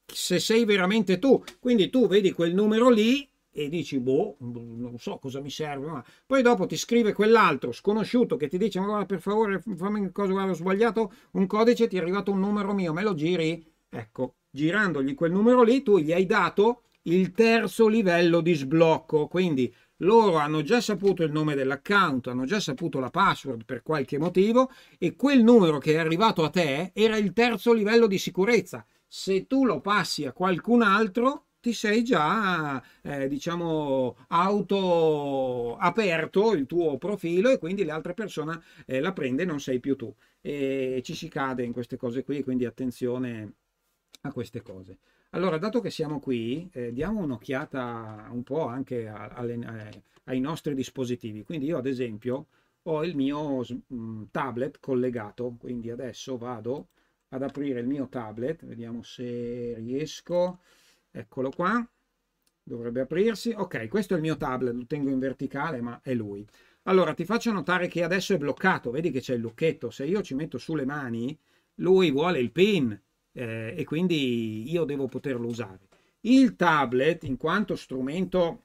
se sei veramente tu. Quindi tu vedi quel numero lì e dici boh, non so cosa mi serve, ma... poi dopo ti scrive quell'altro sconosciuto che ti dice ma guarda per favore fammi cosa guarda, ho sbagliato un codice, ti è arrivato un numero mio, me lo giri? Ecco, girandogli quel numero lì tu gli hai dato il terzo livello di sblocco, quindi loro hanno già saputo il nome dell'account, hanno già saputo la password per qualche motivo e quel numero che è arrivato a te era il terzo livello di sicurezza. Se tu lo passi a qualcun altro, ti sei già, eh, diciamo, auto aperto il tuo profilo e quindi l'altra persona eh, la prende e non sei più tu. E ci si cade in queste cose qui, quindi attenzione a queste cose. Allora, dato che siamo qui, eh, diamo un'occhiata un po' anche a, alle, eh, ai nostri dispositivi. Quindi io, ad esempio, ho il mio mm, tablet collegato, quindi adesso vado ad aprire il mio tablet, vediamo se riesco eccolo qua, dovrebbe aprirsi. Ok, questo è il mio tablet, lo tengo in verticale, ma è lui. Allora, ti faccio notare che adesso è bloccato, vedi che c'è il lucchetto. Se io ci metto sulle mani, lui vuole il pin eh, e quindi io devo poterlo usare. Il tablet, in quanto strumento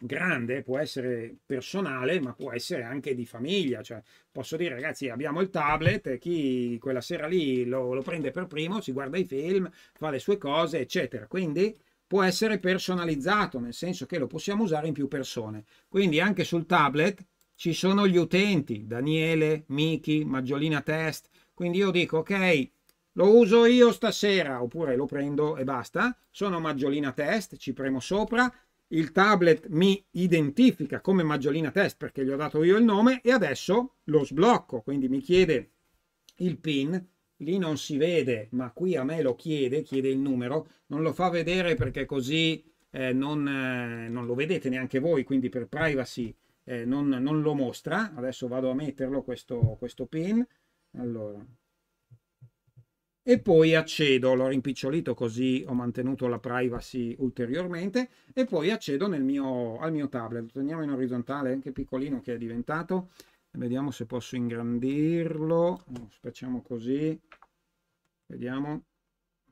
grande, può essere personale, ma può essere anche di famiglia. Cioè, posso dire, ragazzi, abbiamo il tablet, chi quella sera lì lo, lo prende per primo, si guarda i film, fa le sue cose, eccetera. Quindi può essere personalizzato, nel senso che lo possiamo usare in più persone. Quindi anche sul tablet ci sono gli utenti, Daniele, Miki, Maggiolina Test. Quindi io dico, ok, lo uso io stasera, oppure lo prendo e basta. Sono Maggiolina Test, ci premo sopra, il tablet mi identifica come Maggiolina Test perché gli ho dato io il nome e adesso lo sblocco, quindi mi chiede il PIN, lì non si vede, ma qui a me lo chiede, chiede il numero, non lo fa vedere perché così eh, non, eh, non, lo vedete neanche voi, quindi per privacy eh, non, non, lo mostra. Adesso vado a metterlo questo, questo PIN. Allora, e poi accedo, l'ho rimpicciolito così ho mantenuto la privacy ulteriormente e poi accedo mio, al mio tablet, lo teniamo in orizzontale, anche piccolino che è diventato, vediamo se posso ingrandirlo, mm, facciamo così, vediamo,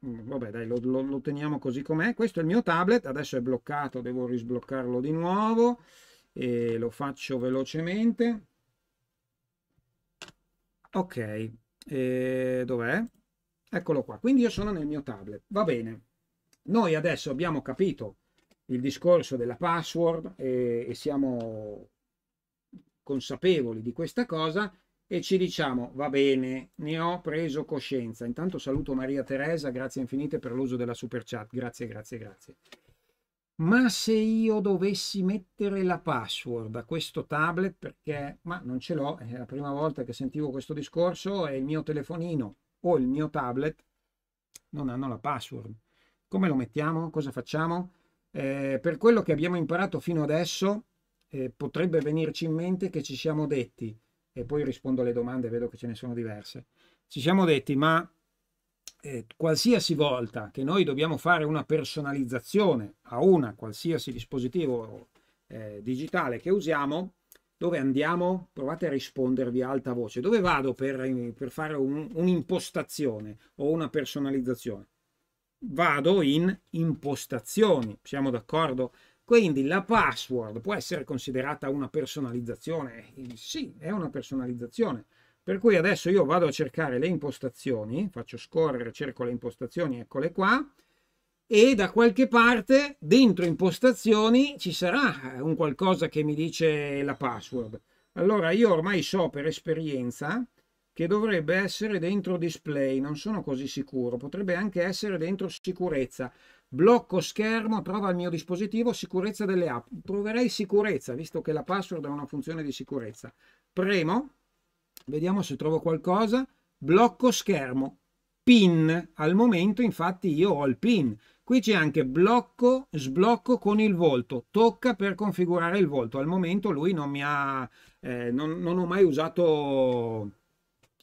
mm, vabbè dai lo, lo, lo teniamo così com'è, questo è il mio tablet, adesso è bloccato, devo risbloccarlo di nuovo e lo faccio velocemente, ok, e dov'è? Eccolo qua, quindi io sono nel mio tablet, va bene. Noi adesso abbiamo capito il discorso della password e, e siamo consapevoli di questa cosa e ci diciamo va bene, ne ho preso coscienza. Intanto saluto Maria Teresa, grazie infinite per l'uso della super chat, grazie, grazie, grazie. Ma se io dovessi mettere la password a questo tablet, perché ma non ce l'ho, è la prima volta che sentivo questo discorso, è il mio telefonino o il mio tablet non hanno la password. Come lo mettiamo? Cosa facciamo? Eh, per quello che abbiamo imparato fino adesso, eh, potrebbe venirci in mente che ci siamo detti, e poi rispondo alle domande, vedo che ce ne sono diverse, ci siamo detti, ma eh, qualsiasi volta che noi dobbiamo fare una personalizzazione a una qualsiasi dispositivo eh, digitale che usiamo, dove andiamo? Provate a rispondervi a alta voce. Dove vado per, eh, per fare un, un'impostazione o una personalizzazione? Vado in impostazioni, siamo d'accordo? Quindi la password può essere considerata una personalizzazione? Eh, sì, è una personalizzazione. Per cui adesso io vado a cercare le impostazioni, faccio scorrere, cerco le impostazioni, eccole qua, e da qualche parte dentro impostazioni ci sarà eh, un qualcosa che mi dice la password. Allora io ormai so per esperienza che dovrebbe essere dentro display, non sono così sicuro, potrebbe anche essere dentro sicurezza. Blocco schermo, trova il mio dispositivo, sicurezza delle app. Proverei sicurezza, visto che la password è una funzione di sicurezza. Premo, vediamo se trovo qualcosa. Blocco schermo, pin. Al momento infatti io ho il pin. Qui c'è anche blocco, sblocco con il volto, tocca per configurare il volto. Al momento lui non mi ha, eh, non, non, ho mai usato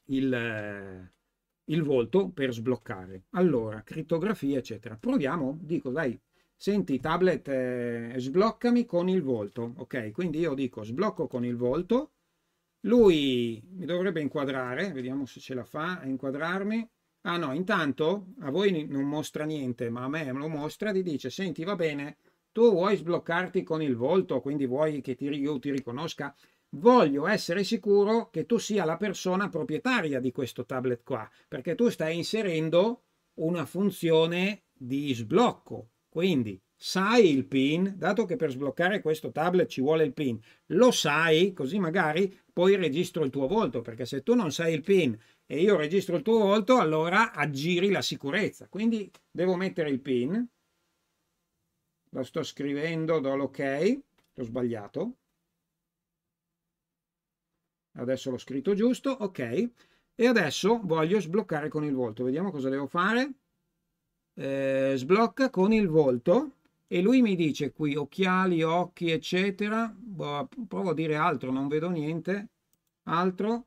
il, eh, il volto per sbloccare. Allora, crittografia, eccetera. Proviamo, dico, dai, senti tablet, eh, sbloccami con il volto. Ok, quindi io dico sblocco con il volto. Lui mi dovrebbe inquadrare, vediamo se ce la fa a inquadrarmi. Ah no, intanto a voi non mostra niente, ma a me lo mostra, ti dice, senti, va bene, tu vuoi sbloccarti con il volto, quindi vuoi che ti, io ti riconosca? Voglio essere sicuro che tu sia la persona proprietaria di questo tablet qua, perché tu stai inserendo una funzione di sblocco. Quindi sai il PIN, dato che per sbloccare questo tablet ci vuole il PIN, lo sai, così magari poi registro il tuo volto, perché se tu non sai il PIN e io registro il tuo volto, allora aggiri la sicurezza. Quindi devo mettere il PIN. Lo sto scrivendo, do l'ok, l'ho sbagliato. Adesso l'ho scritto giusto, ok. E adesso voglio sbloccare con il volto. Vediamo cosa devo fare. Eh, sblocca con il volto e lui mi dice qui occhiali, occhi, eccetera. Boh, provo a dire altro, non vedo niente. Altro,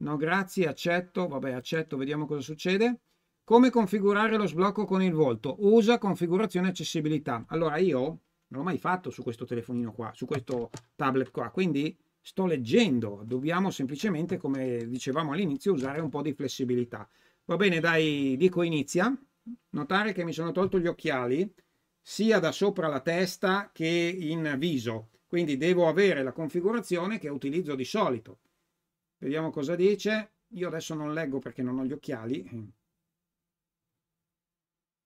No, grazie, accetto. Vabbè, accetto, vediamo cosa succede. Come configurare lo sblocco con il volto? Usa configurazione accessibilità. Allora, io non l'ho mai fatto su questo telefonino qua, su questo tablet qua, quindi sto leggendo. Dobbiamo semplicemente, come dicevamo all'inizio, usare un po' di flessibilità. Va bene, dai, dico inizia. Notare che mi sono tolto gli occhiali sia da sopra la testa che in viso, quindi devo avere la configurazione che utilizzo di solito. Vediamo cosa dice. Io adesso non leggo perché non ho gli occhiali.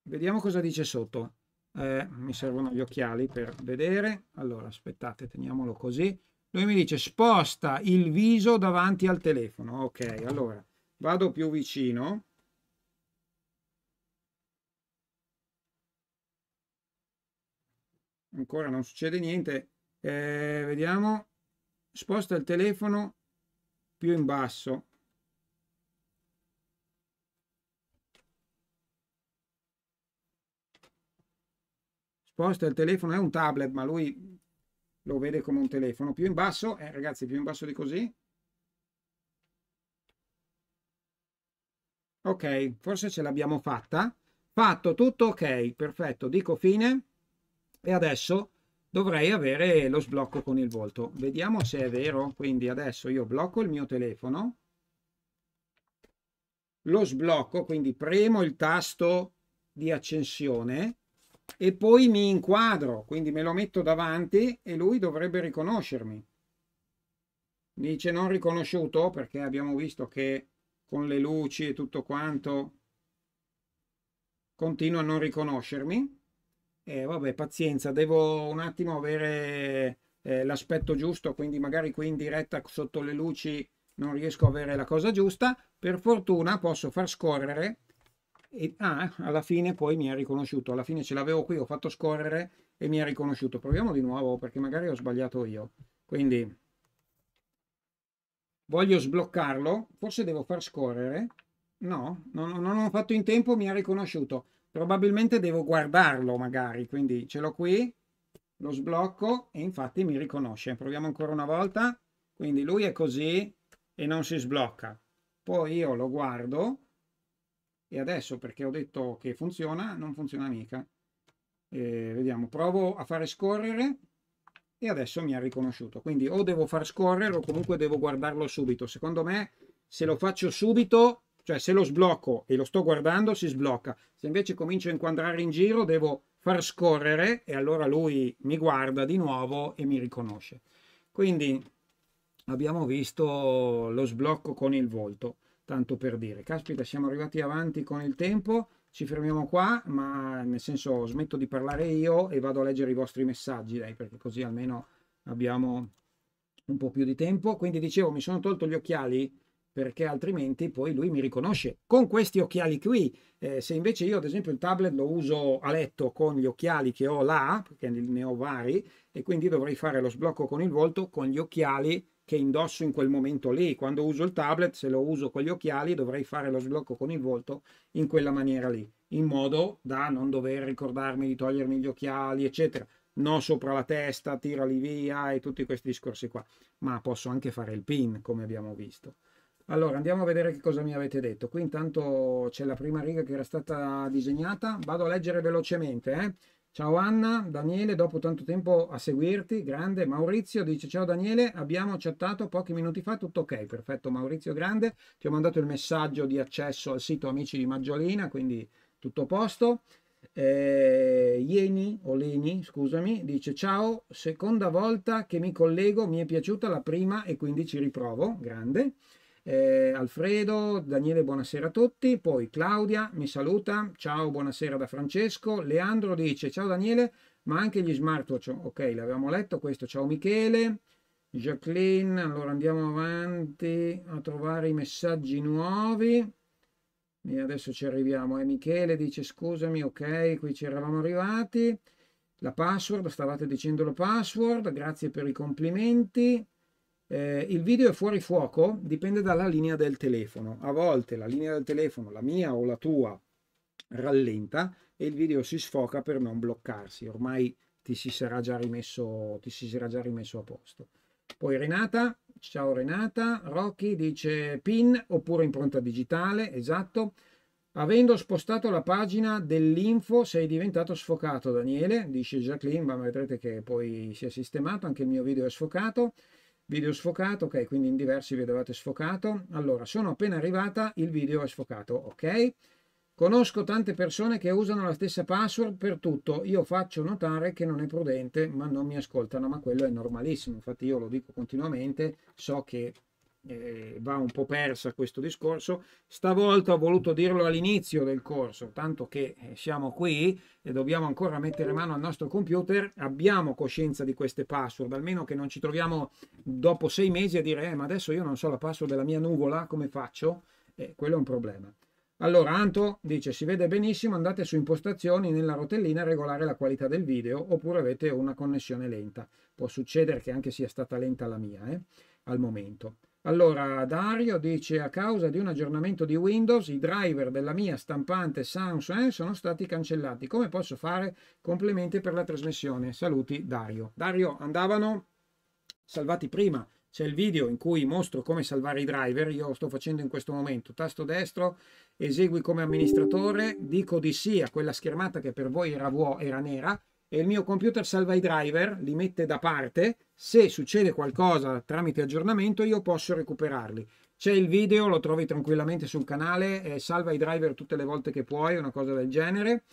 Vediamo cosa dice sotto. Eh, mi servono gli occhiali per vedere. Allora, aspettate, teniamolo così. Lui mi dice sposta il viso davanti al telefono. Ok, allora vado più vicino. Ancora non succede niente. Eh, vediamo. Sposta il telefono più in basso sposta il telefono è un tablet ma lui lo vede come un telefono più in basso eh, ragazzi più in basso di così ok forse ce l'abbiamo fatta fatto tutto ok perfetto dico fine e adesso dovrei avere lo sblocco con il volto. Vediamo se è vero. Quindi adesso io blocco il mio telefono, lo sblocco, quindi premo il tasto di accensione e poi mi inquadro, quindi me lo metto davanti e lui dovrebbe riconoscermi. Mi dice non riconosciuto perché abbiamo visto che con le luci e tutto quanto continua a non riconoscermi eh, vabbè, pazienza, devo un attimo avere eh, l'aspetto giusto, quindi magari qui in diretta sotto le luci non riesco a avere la cosa giusta. Per fortuna posso far scorrere e ah, alla fine poi mi ha riconosciuto. Alla fine ce l'avevo qui, ho fatto scorrere e mi ha riconosciuto. Proviamo di nuovo perché magari ho sbagliato io. Quindi voglio sbloccarlo, forse devo far scorrere. No, non, non ho fatto in tempo, mi ha riconosciuto. Probabilmente devo guardarlo magari, quindi ce l'ho qui, lo sblocco e infatti mi riconosce. Proviamo ancora una volta. Quindi lui è così e non si sblocca. Poi io lo guardo e adesso perché ho detto che funziona, non funziona mica. E eh, vediamo, provo a fare scorrere e adesso mi ha riconosciuto. Quindi o devo far scorrere o comunque devo guardarlo subito. Secondo me se lo faccio subito cioè se lo sblocco e lo sto guardando si sblocca. Se invece comincio a inquadrare in giro devo far scorrere e allora lui mi guarda di nuovo e mi riconosce. Quindi abbiamo visto lo sblocco con il volto, tanto per dire. Caspita, siamo arrivati avanti con il tempo, ci fermiamo qua, ma nel senso smetto di parlare io e vado a leggere i vostri messaggi, dai, perché così almeno abbiamo un po' più di tempo. Quindi dicevo, mi sono tolto gli occhiali perché altrimenti poi lui mi riconosce con questi occhiali qui. Eh, se invece io, ad esempio, il tablet lo uso a letto con gli occhiali che ho là, perché ne ho vari, e quindi dovrei fare lo sblocco con il volto con gli occhiali che indosso in quel momento lì. Quando uso il tablet, se lo uso con gli occhiali, dovrei fare lo sblocco con il volto in quella maniera lì, in modo da non dover ricordarmi di togliermi gli occhiali, eccetera. No sopra la testa, tirali via e tutti questi discorsi qua. Ma posso anche fare il pin, come abbiamo visto. Allora, andiamo a vedere che cosa mi avete detto. Qui intanto c'è la prima riga che era stata disegnata. Vado a leggere velocemente. Eh. Ciao Anna, Daniele, dopo tanto tempo a seguirti, grande. Maurizio dice ciao Daniele, abbiamo chattato pochi minuti fa, tutto ok, perfetto Maurizio, grande. Ti ho mandato il messaggio di accesso al sito Amici di Maggiolina, quindi tutto a posto. Eh, Ieni, o Leni, scusami, dice ciao, seconda volta che mi collego, mi è piaciuta la prima e quindi ci riprovo, grande eh, Alfredo, Daniele buonasera a tutti, poi Claudia mi saluta, ciao buonasera da Francesco, Leandro dice ciao Daniele, ma anche gli smartwatch, ok l'avevamo letto questo, ciao Michele, Jacqueline, allora andiamo avanti a trovare i messaggi nuovi. E adesso ci arriviamo. E eh, Michele dice scusami, ok, qui ci eravamo arrivati. La password, stavate dicendo la password, grazie per i complimenti. Eh, il video è fuori fuoco, dipende dalla linea del telefono. A volte la linea del telefono, la mia o la tua, rallenta e il video si sfoca per non bloccarsi. Ormai ti si sarà già rimesso, ti si sarà già rimesso a posto. Poi Renata, ciao Renata, Rocky dice PIN oppure impronta digitale, esatto. Avendo spostato la pagina dell'info sei diventato sfocato, Daniele, dice Jacqueline, ma vedrete che poi si è sistemato, anche il mio video è sfocato video sfocato ok quindi in diversi vedevate sfocato allora sono appena arrivata il video è sfocato ok conosco tante persone che usano la stessa password per tutto io faccio notare che non è prudente ma non mi ascoltano ma quello è normalissimo infatti io lo dico continuamente so che eh, va un po' persa questo discorso. Stavolta ho voluto dirlo all'inizio del corso, tanto che eh, siamo qui e dobbiamo ancora mettere mano al nostro computer, abbiamo coscienza di queste password, almeno che non ci troviamo dopo sei mesi a dire eh, ma adesso io non so la password della mia nuvola, come faccio? Eh, quello è un problema. Allora, Anto dice, si vede benissimo, andate su impostazioni nella rotellina a regolare la qualità del video oppure avete una connessione lenta. Può succedere che anche sia stata lenta la mia, eh, al momento. Allora, Dario dice, a causa di un aggiornamento di Windows, i driver della mia stampante Samsung eh, sono stati cancellati. Come posso fare? Complimenti per la trasmissione. Saluti, Dario. Dario, andavano salvati prima. C'è il video in cui mostro come salvare i driver, io lo sto facendo in questo momento. Tasto destro, esegui come amministratore, dico di sì a quella schermata che per voi era, vuo, era nera, e il mio computer salva i driver, li mette da parte, se succede qualcosa tramite aggiornamento io posso recuperarli. C'è il video, lo trovi tranquillamente sul canale, eh, salva i driver tutte le volte che puoi, una cosa del genere,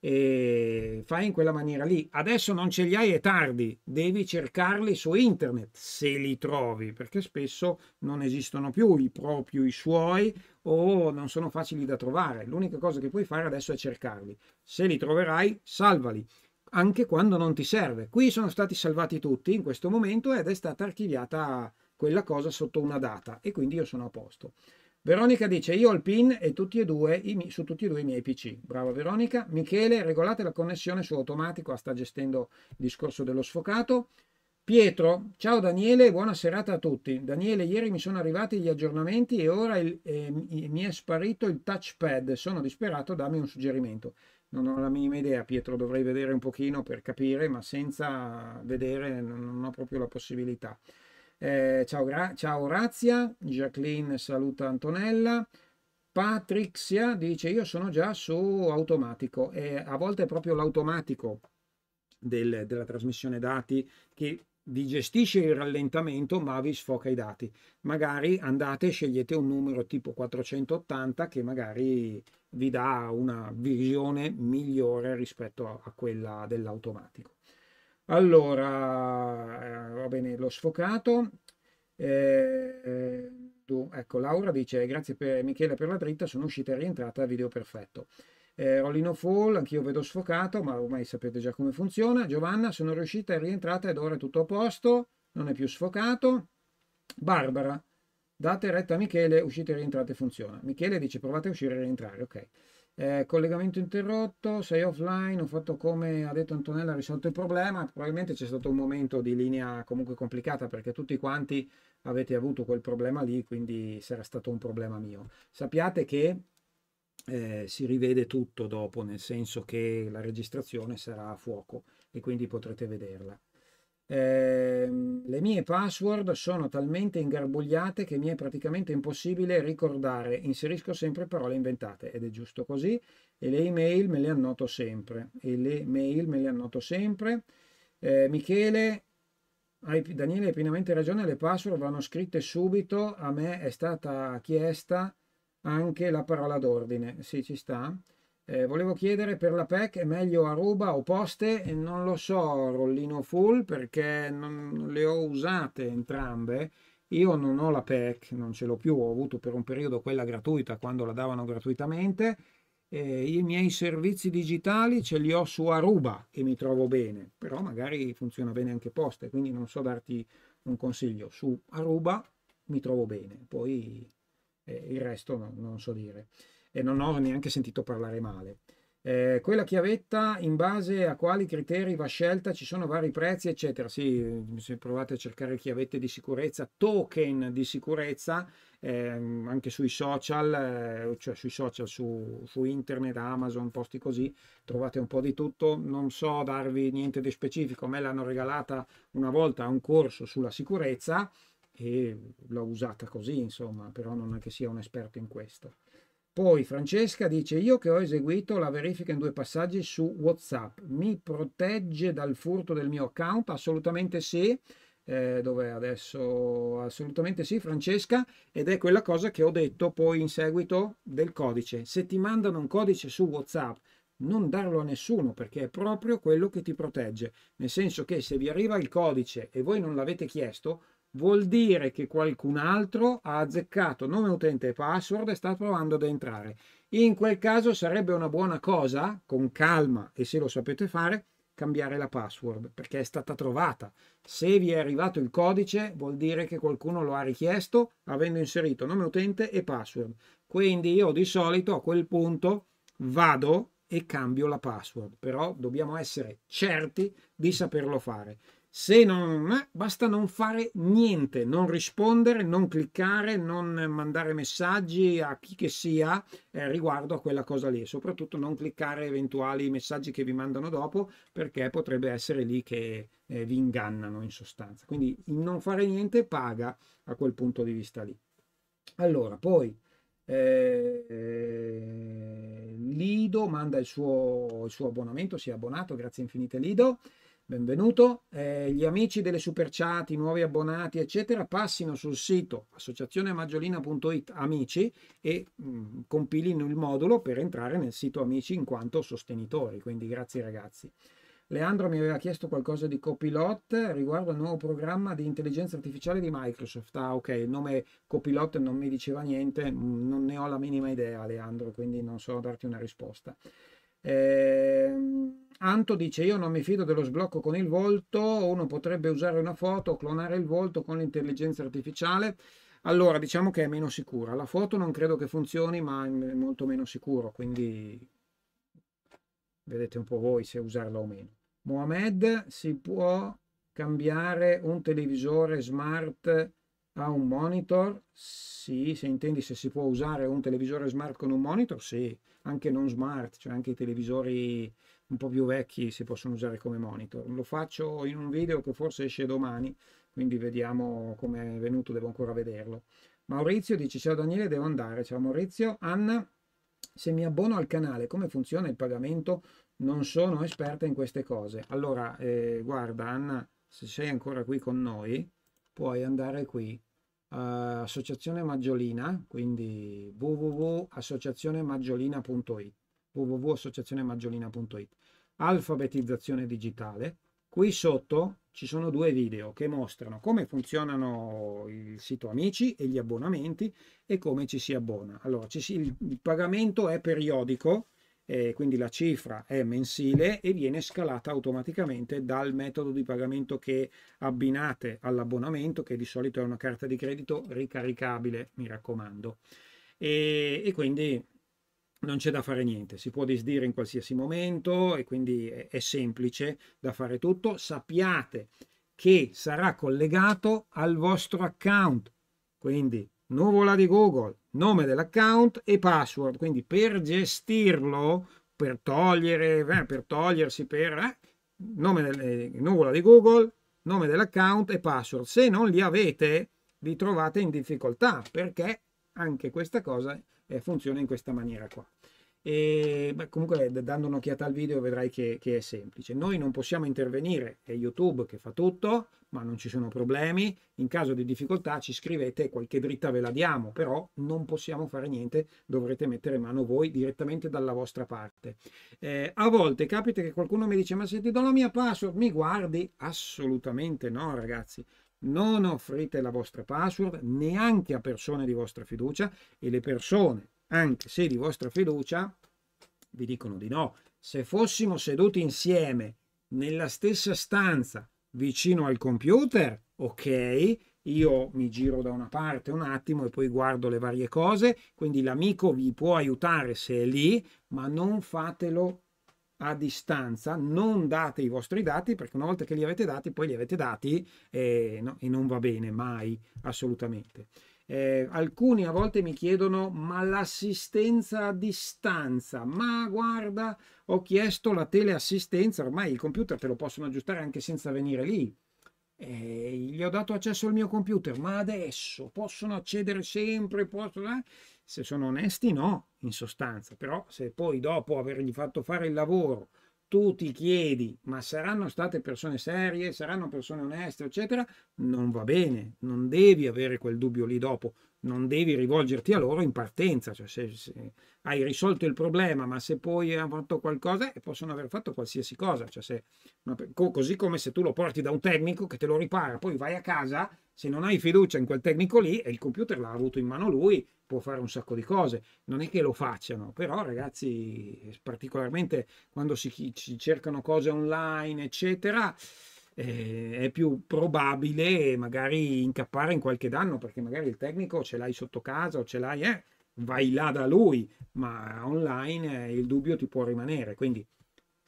e fai in quella maniera lì. Adesso non ce li hai, è tardi, devi cercarli su internet se li trovi, perché spesso non esistono più i propri, i suoi o non sono facili da trovare. L'unica cosa che puoi fare adesso è cercarli. Se li troverai, salvali anche quando non ti serve. Qui sono stati salvati tutti in questo momento ed è stata archiviata quella cosa sotto una data e quindi io sono a posto. Veronica dice io ho il PIN e tutti e due, i, su tutti e due i miei PC. Brava Veronica. Michele, regolate la connessione su automatico, sta gestendo il discorso dello sfocato. Pietro, ciao Daniele, buona serata a tutti. Daniele, ieri mi sono arrivati gli aggiornamenti e ora il, eh, mi è sparito il touchpad. Sono disperato, dammi un suggerimento non ho la minima idea, Pietro, dovrei vedere un pochino per capire, ma senza vedere non ho proprio la possibilità. Eh, ciao, Gra- ciao Razia, Jacqueline saluta Antonella, Patrixia dice io sono già su automatico e a volte è proprio l'automatico del, della trasmissione dati che vi gestisce il rallentamento ma vi sfoca i dati. Magari andate e scegliete un numero tipo 480 che magari vi dà una visione migliore rispetto a quella dell'automatico. Allora, eh, va bene, l'ho sfocato. Eh, eh, ecco, Laura dice grazie per Michele per la dritta, sono uscita e rientrata, video perfetto eh, Rolino Fall, anch'io vedo sfocato, ma ormai sapete già come funziona. Giovanna, sono riuscita, è rientrata ed ora è tutto a posto, non è più sfocato. Barbara, date retta a Michele, uscite e rientrate funziona. Michele dice provate a uscire e rientrare, ok. Eh, collegamento interrotto, sei offline, ho fatto come ha detto Antonella, ha risolto il problema, probabilmente c'è stato un momento di linea comunque complicata perché tutti quanti avete avuto quel problema lì, quindi sarà stato un problema mio. Sappiate che eh, si rivede tutto dopo, nel senso che la registrazione sarà a fuoco e quindi potrete vederla. Eh, le mie password sono talmente ingarbugliate che mi è praticamente impossibile ricordare. Inserisco sempre parole inventate ed è giusto così. E le email me le annoto sempre. E le mail me le annoto sempre. Eh, Michele, hai, Daniele hai pienamente ragione, le password vanno scritte subito. A me è stata chiesta anche la parola d'ordine. Sì, ci sta. Eh, volevo chiedere per la PEC è meglio Aruba o Poste? Non lo so, Rollino Full, perché non le ho usate entrambe. Io non ho la PEC, non ce l'ho più, ho avuto per un periodo quella gratuita quando la davano gratuitamente. Eh, I miei servizi digitali ce li ho su Aruba e mi trovo bene, però magari funziona bene anche Poste, quindi non so darti un consiglio. Su Aruba mi trovo bene, poi eh, il resto no, non so dire. E non ho neanche sentito parlare male. Eh, quella chiavetta in base a quali criteri va scelta, ci sono vari prezzi, eccetera. Sì, se provate a cercare chiavette di sicurezza, token di sicurezza, ehm, anche sui social, eh, cioè sui social, su, su, internet, Amazon, posti così, trovate un po' di tutto. Non so darvi niente di specifico, me l'hanno regalata una volta a un corso sulla sicurezza e l'ho usata così, insomma, però non è che sia un esperto in questo. Poi Francesca dice io che ho eseguito la verifica in due passaggi su WhatsApp, mi protegge dal furto del mio account? Assolutamente sì. Eh, dov'è adesso? Assolutamente sì, Francesca, ed è quella cosa che ho detto poi in seguito del codice. Se ti mandano un codice su WhatsApp, non darlo a nessuno perché è proprio quello che ti protegge, nel senso che se vi arriva il codice e voi non l'avete chiesto, vuol dire che qualcun altro ha azzeccato nome utente e password e sta provando ad entrare. In quel caso sarebbe una buona cosa, con calma e se lo sapete fare, cambiare la password perché è stata trovata. Se vi è arrivato il codice vuol dire che qualcuno lo ha richiesto avendo inserito nome utente e password. Quindi io di solito a quel punto vado e cambio la password, però dobbiamo essere certi di saperlo fare. Se non eh, basta non fare niente, non rispondere, non cliccare, non mandare messaggi a chi che sia eh, riguardo a quella cosa lì, soprattutto non cliccare eventuali messaggi che vi mandano dopo perché potrebbe essere lì che eh, vi ingannano in sostanza. Quindi non fare niente paga a quel punto di vista lì. Allora, poi eh, Lido manda il suo, il suo abbonamento, si è abbonato, grazie infinite Lido. Benvenuto, eh, gli amici delle superchat, i nuovi abbonati, eccetera, passino sul sito associazionemaggiolina.it amici e mh, mm, compilino il modulo per entrare nel sito amici in quanto sostenitori, quindi grazie ragazzi. Leandro mi aveva chiesto qualcosa di Copilot riguardo al nuovo programma di intelligenza artificiale di Microsoft. Ah, ok, il nome Copilot non mi diceva niente, mm, non ne ho la minima idea, Leandro, quindi non so darti una risposta. Eh, Anto dice io non mi fido dello sblocco con il volto, uno potrebbe usare una foto o clonare il volto con l'intelligenza artificiale. Allora diciamo che è meno sicura, la foto non credo che funzioni ma è molto meno sicuro, quindi vedete un po' voi se usarla o meno. Mohamed si può cambiare un televisore smart a un monitor? Sì, se intendi se si può usare un televisore smart con un monitor, sì, anche non smart, cioè anche i televisori un po' più vecchi si possono usare come monitor. Lo faccio in un video che forse esce domani, quindi vediamo come è venuto, devo ancora vederlo. Maurizio dice ciao Daniele, devo andare. Ciao Maurizio. Anna, se mi abbono al canale, come funziona il pagamento? Non sono esperta in queste cose. Allora, eh, guarda Anna, se sei ancora qui con noi, puoi andare qui eh, Associazione Maggiolina, quindi www.associazionemaggiolina.it, www.associazionemaggiolina.it, alfabetizzazione digitale. Qui sotto ci sono due video che mostrano come funzionano il sito Amici e gli abbonamenti e come ci si abbona. Allora, si, il pagamento è periodico, eh, quindi la cifra è mensile e viene scalata automaticamente dal metodo di pagamento che abbinate all'abbonamento, che di solito è una carta di credito ricaricabile, mi raccomando. E, e quindi non c'è da fare niente, si può disdire in qualsiasi momento e quindi è, è semplice da fare tutto. Sappiate che sarà collegato al vostro account, quindi nuvola di Google, nome dell'account e password. Quindi per gestirlo, per, togliere, eh, per togliersi, per eh, nome delle, eh, nuvola di Google, nome dell'account e password. Se non li avete, vi trovate in difficoltà perché anche questa cosa eh, funziona in questa maniera qua. E, beh, comunque dando un'occhiata al video vedrai che, che, è semplice. Noi non possiamo intervenire, è YouTube che fa tutto, ma non ci sono problemi. In caso di difficoltà ci scrivete, qualche dritta ve la diamo, però non possiamo fare niente, dovrete mettere mano voi direttamente dalla vostra parte. Eh, a volte capita che qualcuno mi dice ma se ti do la mia password mi guardi? Assolutamente no ragazzi. Non offrite la vostra password neanche a persone di vostra fiducia e le persone anche se di vostra fiducia vi dicono di no. Se fossimo seduti insieme nella stessa stanza vicino al computer, ok, io mi giro da una parte un attimo e poi guardo le varie cose, quindi l'amico vi può aiutare se è lì, ma non fatelo a distanza, non date i vostri dati perché una volta che li avete dati, poi li avete dati e, no, e non va bene mai assolutamente. Eh, alcuni a volte mi chiedono ma l'assistenza a distanza, ma guarda ho chiesto la teleassistenza, ormai il computer te lo possono aggiustare anche senza venire lì. Eh, gli ho dato accesso al mio computer, ma adesso possono accedere sempre, possono... Eh? se sono onesti no, in sostanza, però se poi dopo avergli fatto fare il lavoro tu ti chiedi, ma saranno state persone serie, saranno persone oneste, eccetera, non va bene, non devi avere quel dubbio lì dopo, non devi rivolgerti a loro in partenza, cioè se, se hai risolto il problema, ma se poi hanno fatto qualcosa, eh, possono aver fatto qualsiasi cosa, cioè se, così come se tu lo porti da un tecnico che te lo ripara, poi vai a casa, se non hai fiducia in quel tecnico lì, e il computer l'ha avuto in mano lui, può fare un sacco di cose, non è che lo facciano, però ragazzi, particolarmente quando si, si cercano cose online, eccetera, eh, è più probabile magari incappare in qualche danno, perché magari il tecnico ce l'hai sotto casa o ce l'hai, eh, vai là da lui, ma online eh, il dubbio ti può rimanere, quindi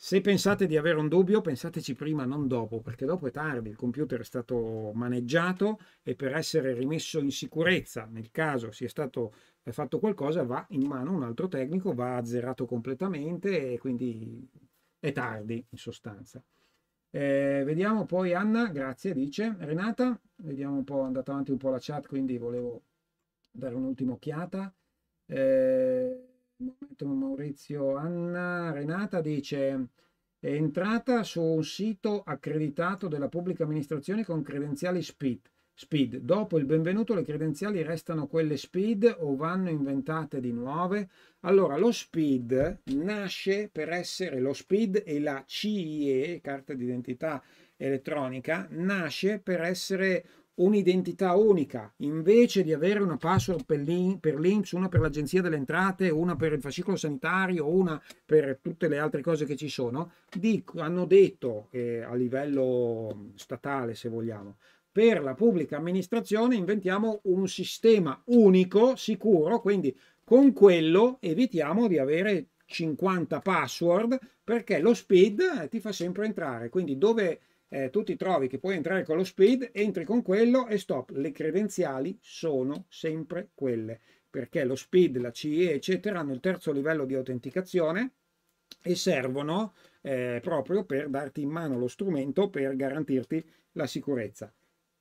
se pensate di avere un dubbio, pensateci prima, non dopo, perché dopo è tardi, il computer è stato maneggiato e per essere rimesso in sicurezza, nel caso sia stato eh, fatto qualcosa, va in mano un altro tecnico, va azzerato completamente e quindi è tardi in sostanza. Eh, vediamo poi Anna, grazie, dice Renata, vediamo un po', è andata avanti un po' la chat, quindi volevo dare un'ultima occhiata. Eh, momento Maurizio Anna Renata dice è entrata su un sito accreditato della pubblica amministrazione con credenziali SPID. Speed. Dopo il benvenuto le credenziali restano quelle Speed o vanno inventate di nuove? Allora, lo Speed nasce per essere lo Speed e la CIE, carta d'identità elettronica, nasce per essere un'identità unica, invece di avere una password per l'INPS, una per l'Agenzia delle Entrate, una per il fascicolo sanitario, una per tutte le altre cose che ci sono, dico, hanno detto eh, a livello statale, se vogliamo, per la pubblica amministrazione inventiamo un sistema unico, sicuro, quindi con quello evitiamo di avere 50 password perché lo speed eh, ti fa sempre entrare, quindi dove eh, tu ti trovi che puoi entrare con lo speed, entri con quello e stop. Le credenziali sono sempre quelle, perché lo speed, la CE, eccetera, hanno il terzo livello di autenticazione e servono eh, proprio per darti in mano lo strumento per garantirti la sicurezza.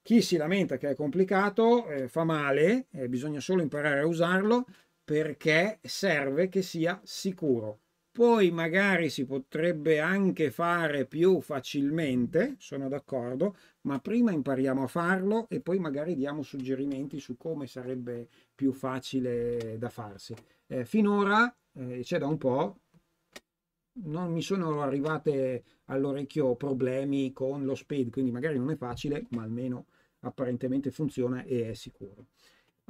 Chi si lamenta che è complicato eh, fa male, eh, bisogna solo imparare a usarlo perché serve che sia sicuro poi magari si potrebbe anche fare più facilmente, sono d'accordo, ma prima impariamo a farlo e poi magari diamo suggerimenti su come sarebbe più facile da farsi. Eh, finora, eh, c'è da un po', non mi sono arrivate all'orecchio problemi con lo speed, quindi magari non è facile, ma almeno apparentemente funziona e è sicuro.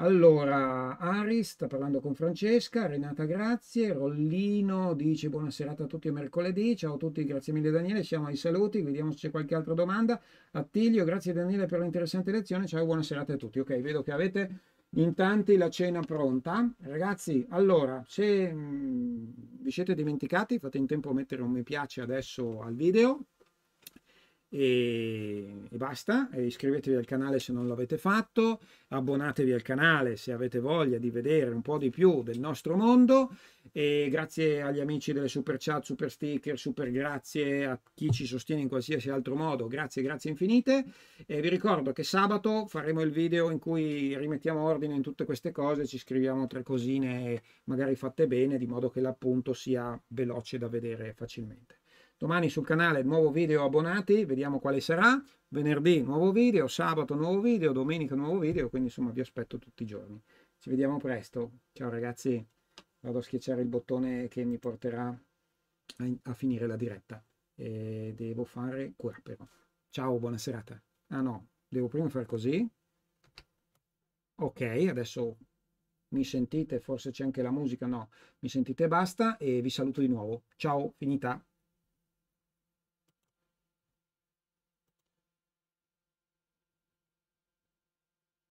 Allora, Ari sta parlando con Francesca, Renata grazie, Rollino dice buonasera a tutti, è mercoledì, ciao a tutti, grazie mille Daniele, siamo ai saluti, vediamo se c'è qualche altra domanda. Attilio, grazie Daniele per l'interessante lezione, ciao, buona serata a tutti. Ok, vedo che avete in tanti la cena pronta. Ragazzi, allora, se mm, vi siete dimenticati, fate in tempo a mettere un mi piace adesso al video, e, e basta, e iscrivetevi al canale se non l'avete fatto, abbonatevi al canale se avete voglia di vedere un po' di più del nostro mondo e grazie agli amici delle super chat, super sticker, super grazie a chi ci sostiene in qualsiasi altro modo, grazie, grazie infinite e vi ricordo che sabato faremo il video in cui rimettiamo ordine in tutte queste cose, ci scriviamo tre cosine magari fatte bene di modo che l'appunto sia veloce da vedere facilmente. Domani sul canale nuovo video abbonati, vediamo quale sarà. Venerdì nuovo video, sabato nuovo video, domenica nuovo video, quindi insomma vi aspetto tutti i giorni. Ci vediamo presto. Ciao ragazzi, vado a schiacciare il bottone che mi porterà a, a finire la diretta. E devo fare qua però. Ciao, buona serata. Ah no, devo prima fare così. Ok, adesso mi sentite, forse c'è anche la musica, no, mi sentite e basta e vi saluto di nuovo. Ciao, finita.